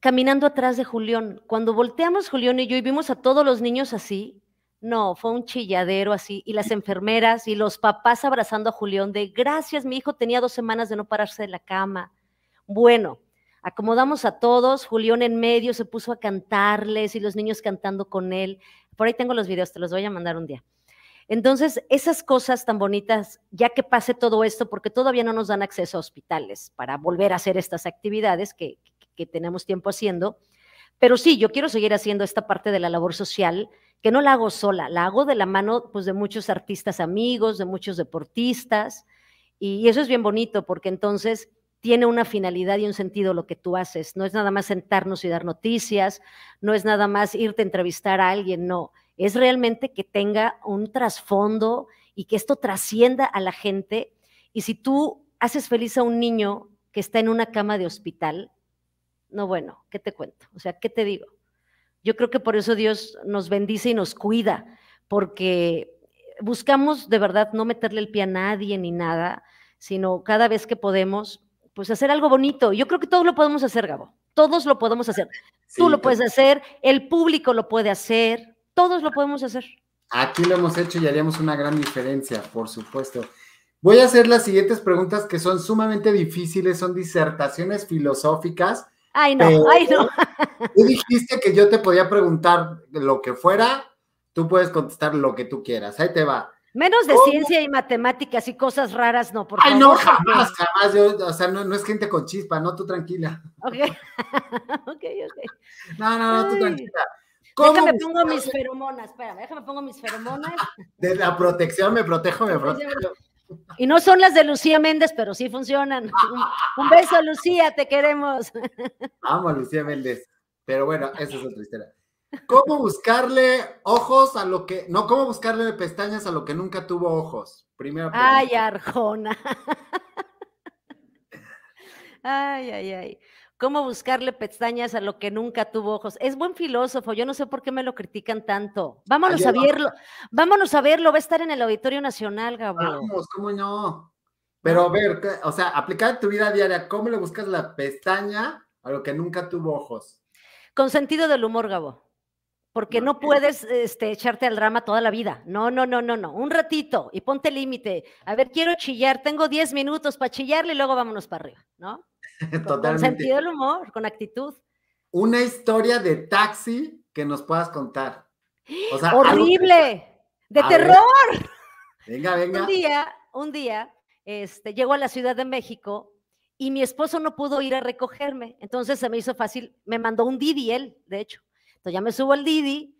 caminando atrás de Julián. Cuando volteamos Julián y yo y vimos a todos los niños así, no, fue un chilladero así, y las enfermeras y los papás abrazando a Julián de gracias, mi hijo tenía dos semanas de no pararse de la cama. Bueno, acomodamos a todos, Julián en medio se puso a cantarles y los niños cantando con él. Por ahí tengo los videos, te los voy a mandar un día. Entonces, esas cosas tan bonitas, ya que pase todo esto, porque todavía no nos dan acceso a hospitales para volver a hacer estas actividades que, que tenemos tiempo haciendo. Pero sí, yo quiero seguir haciendo esta parte de la labor social, que no la hago sola, la hago de la mano pues, de muchos artistas amigos, de muchos deportistas, y eso es bien bonito porque entonces tiene una finalidad y un sentido lo que tú haces. No es nada más sentarnos y dar noticias, no es nada más irte a entrevistar a alguien, no. Es realmente que tenga un trasfondo y que esto trascienda a la gente. Y si tú haces feliz a un niño que está en una cama de hospital, no, bueno, ¿qué te cuento? O sea, ¿qué te digo? Yo creo que por eso Dios nos bendice y nos cuida, porque buscamos de verdad no meterle el pie a nadie ni nada, sino cada vez que podemos, pues hacer algo bonito. Yo creo que todos lo podemos hacer, Gabo. Todos lo podemos hacer. Tú lo puedes hacer, el público lo puede hacer, todos lo podemos hacer. Aquí lo hemos hecho y haríamos una gran diferencia, por supuesto. Voy a hacer las siguientes preguntas que son sumamente difíciles, son disertaciones filosóficas Ay, no, ay, no. Tú dijiste que yo te podía preguntar lo que fuera, tú puedes contestar lo que tú quieras. Ahí te va. Menos de ciencia y matemáticas y cosas raras, no, por Ay, no, jamás, jamás. o sea, no, es gente con chispa, no, tú tranquila. Ok, ok, ok. No, no, no, tú tranquila. Déjame pongo mis feromonas, espérame, déjame pongo mis feromonas. De la protección me protejo, me pues protejo. Y no son las de Lucía Méndez, pero sí funcionan. Un, beso, Lucía, te queremos. Amo a Lucía Méndez. Pero bueno, esa es otra historia. ¿Cómo buscarle ojos a lo que. No, ¿cómo buscarle pestañas a lo que nunca tuvo ojos? Primera pregunta. Ay, Arjona. Ay, ay, ay cómo buscarle pestañas a lo que nunca tuvo ojos. Es buen filósofo, yo no sé por qué me lo critican tanto. Vámonos a verlo, vámonos a verlo, va a estar en el Auditorio Nacional, Gabo. Vamos, cómo no. Pero a ver, o sea, aplicar tu vida diaria, ¿cómo le buscas la pestaña a lo que nunca tuvo ojos? Con sentido del humor, Gabo porque no puedes este, echarte al drama toda la vida. No, no, no, no, no. Un ratito y ponte límite. A ver, quiero chillar, tengo 10 minutos para chillarle y luego vámonos para arriba, ¿no? Totalmente. sentido del humor, con actitud. Una historia de taxi que nos puedas contar. ¡Horrible! ¡De terror! Venga, venga. Un día, un día, este, llego a la Ciudad de México y mi esposo no pudo ir a recogerme. Entonces se me hizo fácil, me mandó un Didi él, de hecho. Entonces ya me subo al Didi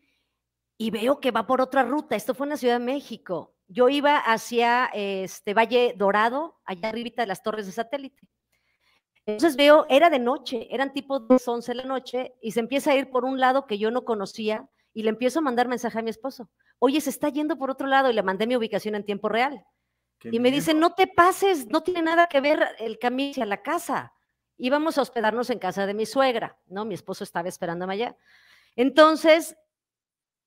y veo que va por otra ruta. Esto fue en la Ciudad de México. Yo iba hacia este Valle Dorado, allá arribita de las torres de satélite. Entonces veo, era de noche, eran tipo 11 de la noche, y se empieza a ir por un lado que yo no conocía, y le empiezo a mandar mensaje a mi esposo. Oye, se está yendo por otro lado, y le mandé mi ubicación en tiempo real. Y me dice, no te pases, no tiene nada que ver el camino hacia la casa. Íbamos a hospedarnos en casa de mi suegra, ¿no? Mi esposo estaba esperándome allá. Entonces,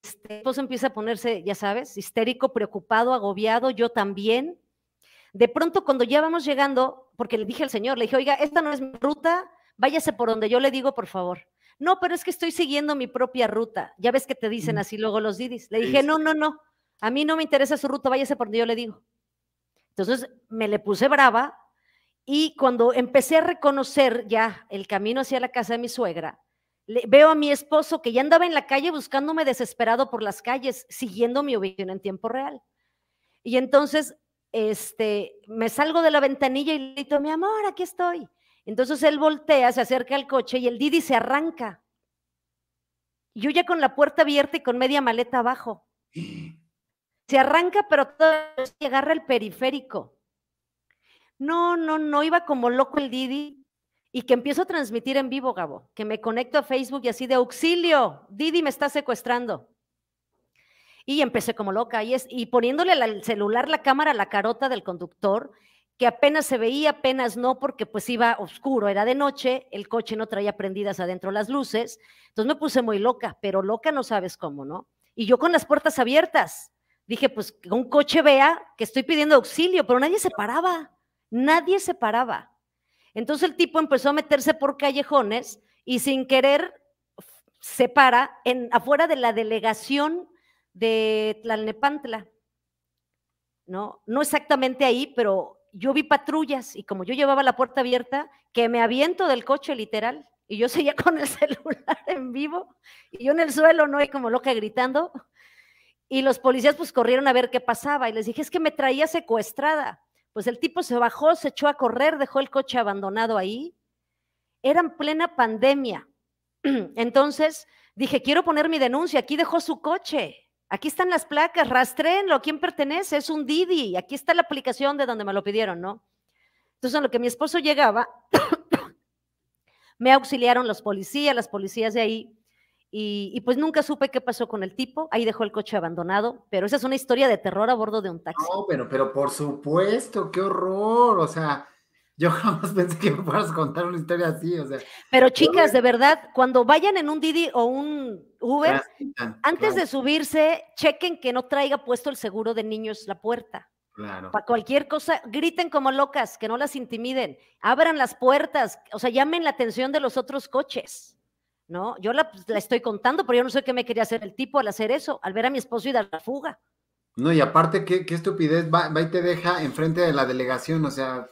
este esposo empieza a ponerse, ya sabes, histérico, preocupado, agobiado, yo también. De pronto, cuando ya vamos llegando, porque le dije al señor, le dije, oiga, esta no es mi ruta, váyase por donde yo le digo, por favor. No, pero es que estoy siguiendo mi propia ruta. Ya ves que te dicen así luego los didis. Le dije, no, no, no, a mí no me interesa su ruta, váyase por donde yo le digo. Entonces me le puse brava y cuando empecé a reconocer ya el camino hacia la casa de mi suegra, veo a mi esposo que ya andaba en la calle buscándome desesperado por las calles, siguiendo mi ubicación en tiempo real. Y entonces, este, me salgo de la ventanilla y le digo, mi amor, aquí estoy. Entonces él voltea, se acerca al coche y el Didi se arranca. Yo ya con la puerta abierta y con media maleta abajo. Se arranca, pero se agarra el periférico. No, no, no, iba como loco el Didi y que empiezo a transmitir en vivo, Gabo, que me conecto a Facebook y así de auxilio, Didi me está secuestrando. Y empecé como loca y, es, y poniéndole al celular la cámara la carota del conductor, que apenas se veía, apenas no, porque pues iba oscuro, era de noche, el coche no traía prendidas adentro las luces, entonces me puse muy loca, pero loca no sabes cómo, ¿no? Y yo con las puertas abiertas, dije, pues que un coche vea que estoy pidiendo auxilio, pero nadie se paraba, nadie se paraba. Entonces el tipo empezó a meterse por callejones y sin querer se para en, afuera de la delegación de Tlalnepantla. ¿no? no exactamente ahí, pero yo vi patrullas y como yo llevaba la puerta abierta, que me aviento del coche literal y yo seguía con el celular en vivo y yo en el suelo, no, hay como loca gritando. Y los policías pues corrieron a ver qué pasaba y les dije, es que me traía secuestrada. Pues el tipo se bajó, se echó a correr, dejó el coche abandonado ahí. Era en plena pandemia. Entonces dije, quiero poner mi denuncia, aquí dejó su coche. Aquí están las placas, rastréenlo, ¿a quién pertenece? Es un Didi, aquí está la aplicación de donde me lo pidieron, ¿no? Entonces, en lo que mi esposo llegaba, me auxiliaron los policías, las policías de ahí, y, pues nunca supe qué pasó con el tipo. Ahí dejó el coche abandonado, pero esa es una historia de terror a bordo de un taxi. No, pero, pero por supuesto, qué horror. O sea, yo jamás pensé que me fueras contar una historia así. O sea, pero chicas, de verdad, cuando vayan en un Didi o un Uber, antes de subirse, chequen que no traiga puesto el seguro de niños la puerta. Claro. Para cualquier cosa, griten como locas, que no las intimiden, abran las puertas, o sea, llamen la atención de los otros coches. ¿no? Yo pues, la, estoy contando, pero yo no sé qué me quería hacer el tipo al hacer eso, al ver a mi esposo y dar la fuga. No, y aparte, qué, estupidez, va, y te deja enfrente de la delegación, o sea...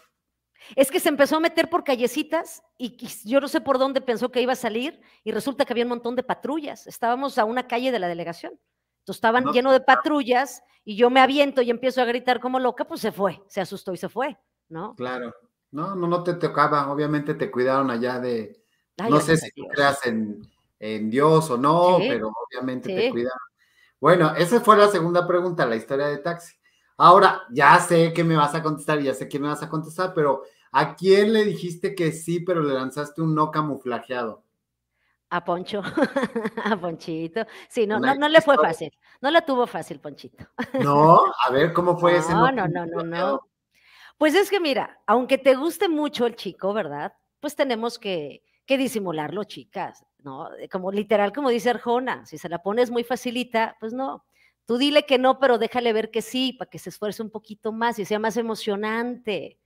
Es que se empezó a meter por callecitas y, yo no sé por dónde pensó que iba a salir y resulta que había un montón de patrullas. Estábamos a una calle de la delegación. Entonces estaban llenos lleno de patrullas y yo me aviento y empiezo a gritar como loca, pues se fue, se asustó y se fue, ¿no? Claro. No, no, no te tocaba, obviamente te cuidaron allá de, no sé si tú creas en, Dios o no, pero obviamente te cuidan. Bueno, esa fue la segunda pregunta, la historia de taxi. Ahora, ya sé que me vas a contestar, ya sé que me vas a contestar, pero ¿a quién le dijiste que sí, pero le lanzaste un no camuflajeado? A Poncho, a Ponchito. Sí, no, no, no, le fue fácil. No la tuvo fácil, Ponchito. No, a ver cómo fue ese. No, no, no, no, no. Pues es que mira, aunque te guste mucho el chico, ¿verdad? Pues tenemos que, que disimularlo, chicas, ¿no? Eh, como literal, como dice Arjona, si se la pones muy facilita, pues no. Tú dile que no, pero déjale ver que sí, para que se esfuerce un poquito más y sea más emocionante.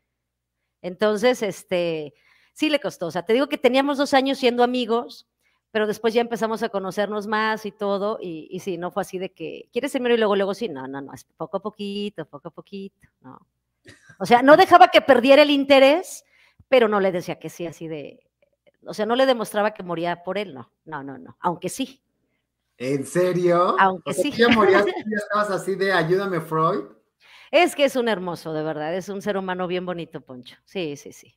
Entonces, este, sí le costó. O sea, te digo que teníamos dos años siendo amigos, pero después ya empezamos a conocernos más y todo, y, y sí, no fue así de que, ¿quieres primero y luego, luego? Sí, no, no, no, es poco a poquito, poco a poquito, no. O sea, no dejaba que perdiera el interés, pero no le decía que sí, así de, o sea, no le demostraba que moría por él, no, no, no, no, aunque sí. ¿En serio? Aunque sí. Ya morías, ya estabas así de ayúdame, Freud. Es que es un hermoso, de verdad, es un ser humano bien bonito, Poncho. Sí, sí, sí.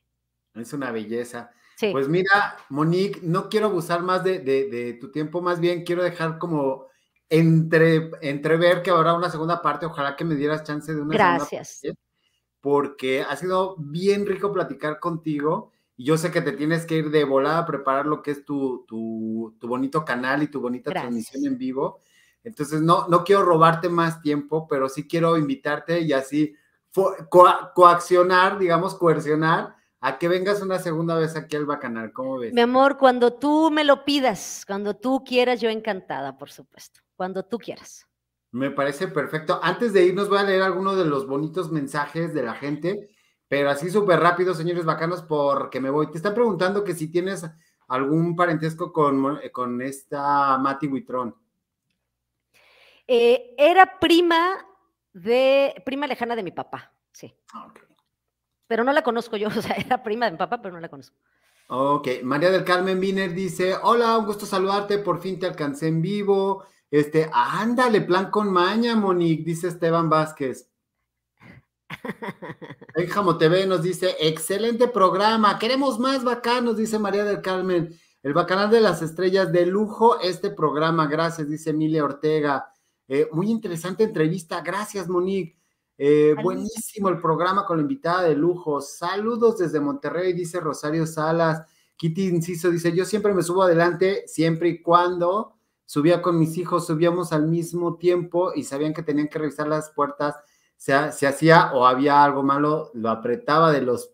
Es una belleza. Pues mira, Monique, no quiero abusar más de, tu tiempo, más bien quiero dejar como entre, entrever que habrá una segunda parte, ojalá que me dieras chance de una Gracias. segunda porque ha sido bien rico platicar contigo y yo sé que te tienes que ir de volada a preparar lo que es tu, tu, bonito canal y tu bonita transmisión en vivo. Entonces, no, no quiero robarte más tiempo, pero sí quiero invitarte y así coaccionar, digamos, coercionar a que vengas una segunda vez aquí al Bacanal. ¿Cómo ves? Mi amor, cuando tú me lo pidas, cuando tú quieras, yo encantada, por supuesto. Cuando tú quieras. Me parece perfecto. Antes de irnos, voy a leer algunos de los bonitos mensajes de la gente. Pero así súper rápido, señores bacanos, porque me voy. Te están preguntando que si tienes algún parentesco con, con esta Mati Huitrón. Eh, era prima de, prima lejana de mi papá, sí. Ah, pero no la conozco yo, o sea, era prima de mi papá, pero no la conozco. Ok, María del Carmen Viner dice, hola, un gusto saludarte, por fin te alcancé en vivo. Este, ándale, plan con maña, Monique, dice Esteban Vázquez. Benjamo TV nos dice, excelente programa, queremos más nos dice María del Carmen. El Bacanal de las Estrellas, de lujo este programa, gracias, dice Emilia Ortega. Eh, muy interesante entrevista, gracias Monique. Eh, buenísimo el programa con la invitada de lujo. Saludos desde Monterrey, dice Rosario Salas. Kitty Inciso dice, yo siempre me subo adelante, siempre y cuando subía con mis hijos, subíamos al mismo tiempo y sabían que tenían que revisar las puertas se, hacía o había algo malo, lo apretaba de los...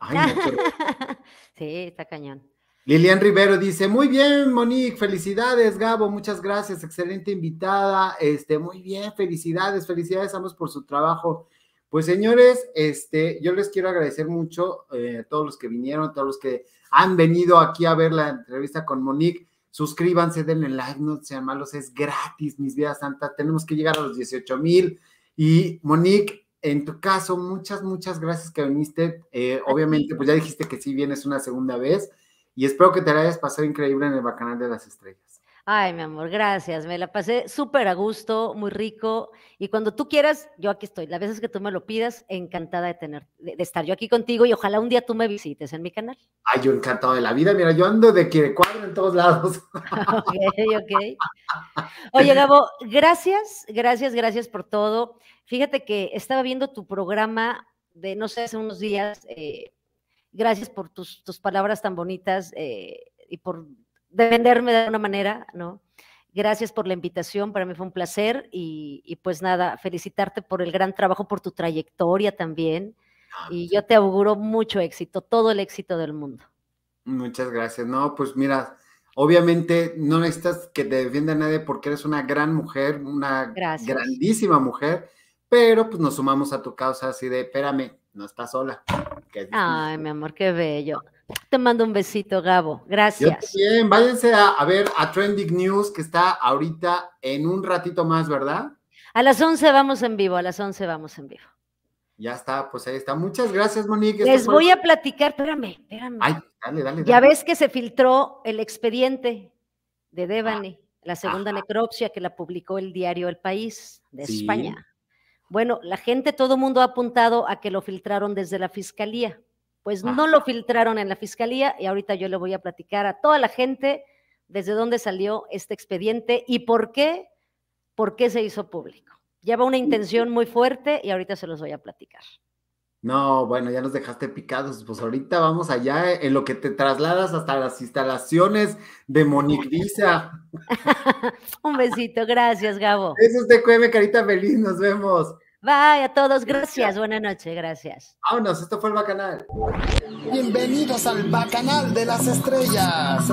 Ay, no, sí, está cañón. Lilian Rivero dice, muy bien, Monique, felicidades, Gabo, muchas gracias, excelente invitada, este, muy bien, felicidades, felicidades ambos por su trabajo. Pues señores, este, yo les quiero agradecer mucho eh, a todos los que vinieron, a todos los que han venido aquí a ver la entrevista con Monique. Suscríbanse, denle like, no sean malos, es gratis, mis vidas santa. Tenemos que llegar a los 18 mil. Y Monique, en tu caso, muchas, muchas gracias que viniste. Eh, obviamente, pues ya dijiste que sí vienes una segunda vez y espero que te la hayas pasado increíble en el Bacanal de las Estrellas. Ay, mi amor, gracias. Me la pasé súper a gusto, muy rico. Y cuando tú quieras, yo aquí estoy. Las veces que tú me lo pidas, encantada de tener, de, estar yo aquí contigo y ojalá un día tú me visites en mi canal. Ay, yo encantado de la vida. Mira, yo ando de que en todos lados. ok, ok. Oye, Gabo, gracias, gracias, gracias por todo. Fíjate que estaba viendo tu programa de, no sé, hace unos días. Eh, gracias por tus, palabras tan bonitas eh, y por defenderme de alguna manera, ¿no? Gracias por la invitación, para mí fue un placer y, pues nada, felicitarte por el gran trabajo, por tu trayectoria también. Ah, y yo te auguro mucho éxito, todo el éxito del mundo. Muchas gracias. No, pues mira, obviamente no necesitas que te defienda nadie porque eres una gran mujer, una grandísima mujer, pero pues nos sumamos a tu causa así de, espérame, no estás sola. Ay, mi amor, qué bello. Te mando un besito, Gabo. Gracias. Bien, váyanse a, ver a Trending News que está ahorita en un ratito más, ¿verdad? A las 11 vamos en vivo, a las 11 vamos en vivo. Ya está, pues ahí está. Muchas gracias, Monique. Les voy a platicar, espérame, espérame. Ay, dale, dale, Ya ves que se filtró el expediente de Devani, ah. la segunda necropsia que la publicó el diario El País de España. Bueno, la gente, todo mundo ha apuntado a que lo filtraron desde la fiscalía pues no lo filtraron en la fiscalía y ahorita yo le voy a platicar a toda la gente desde dónde salió este expediente y por qué, por qué se hizo público. Lleva una intención muy fuerte y ahorita se los voy a platicar. No, bueno, ya nos dejaste picados. Pues ahorita vamos allá eh, en lo que te trasladas hasta las instalaciones de Visa. Un besito, gracias, Gabo. Eso es de Cueve, carita feliz, nos vemos. Bye a todos, gracias, Buenas noches. gracias. Vámonos, esto fue el Bacanal. Bienvenidos al Bacanal de las Estrellas.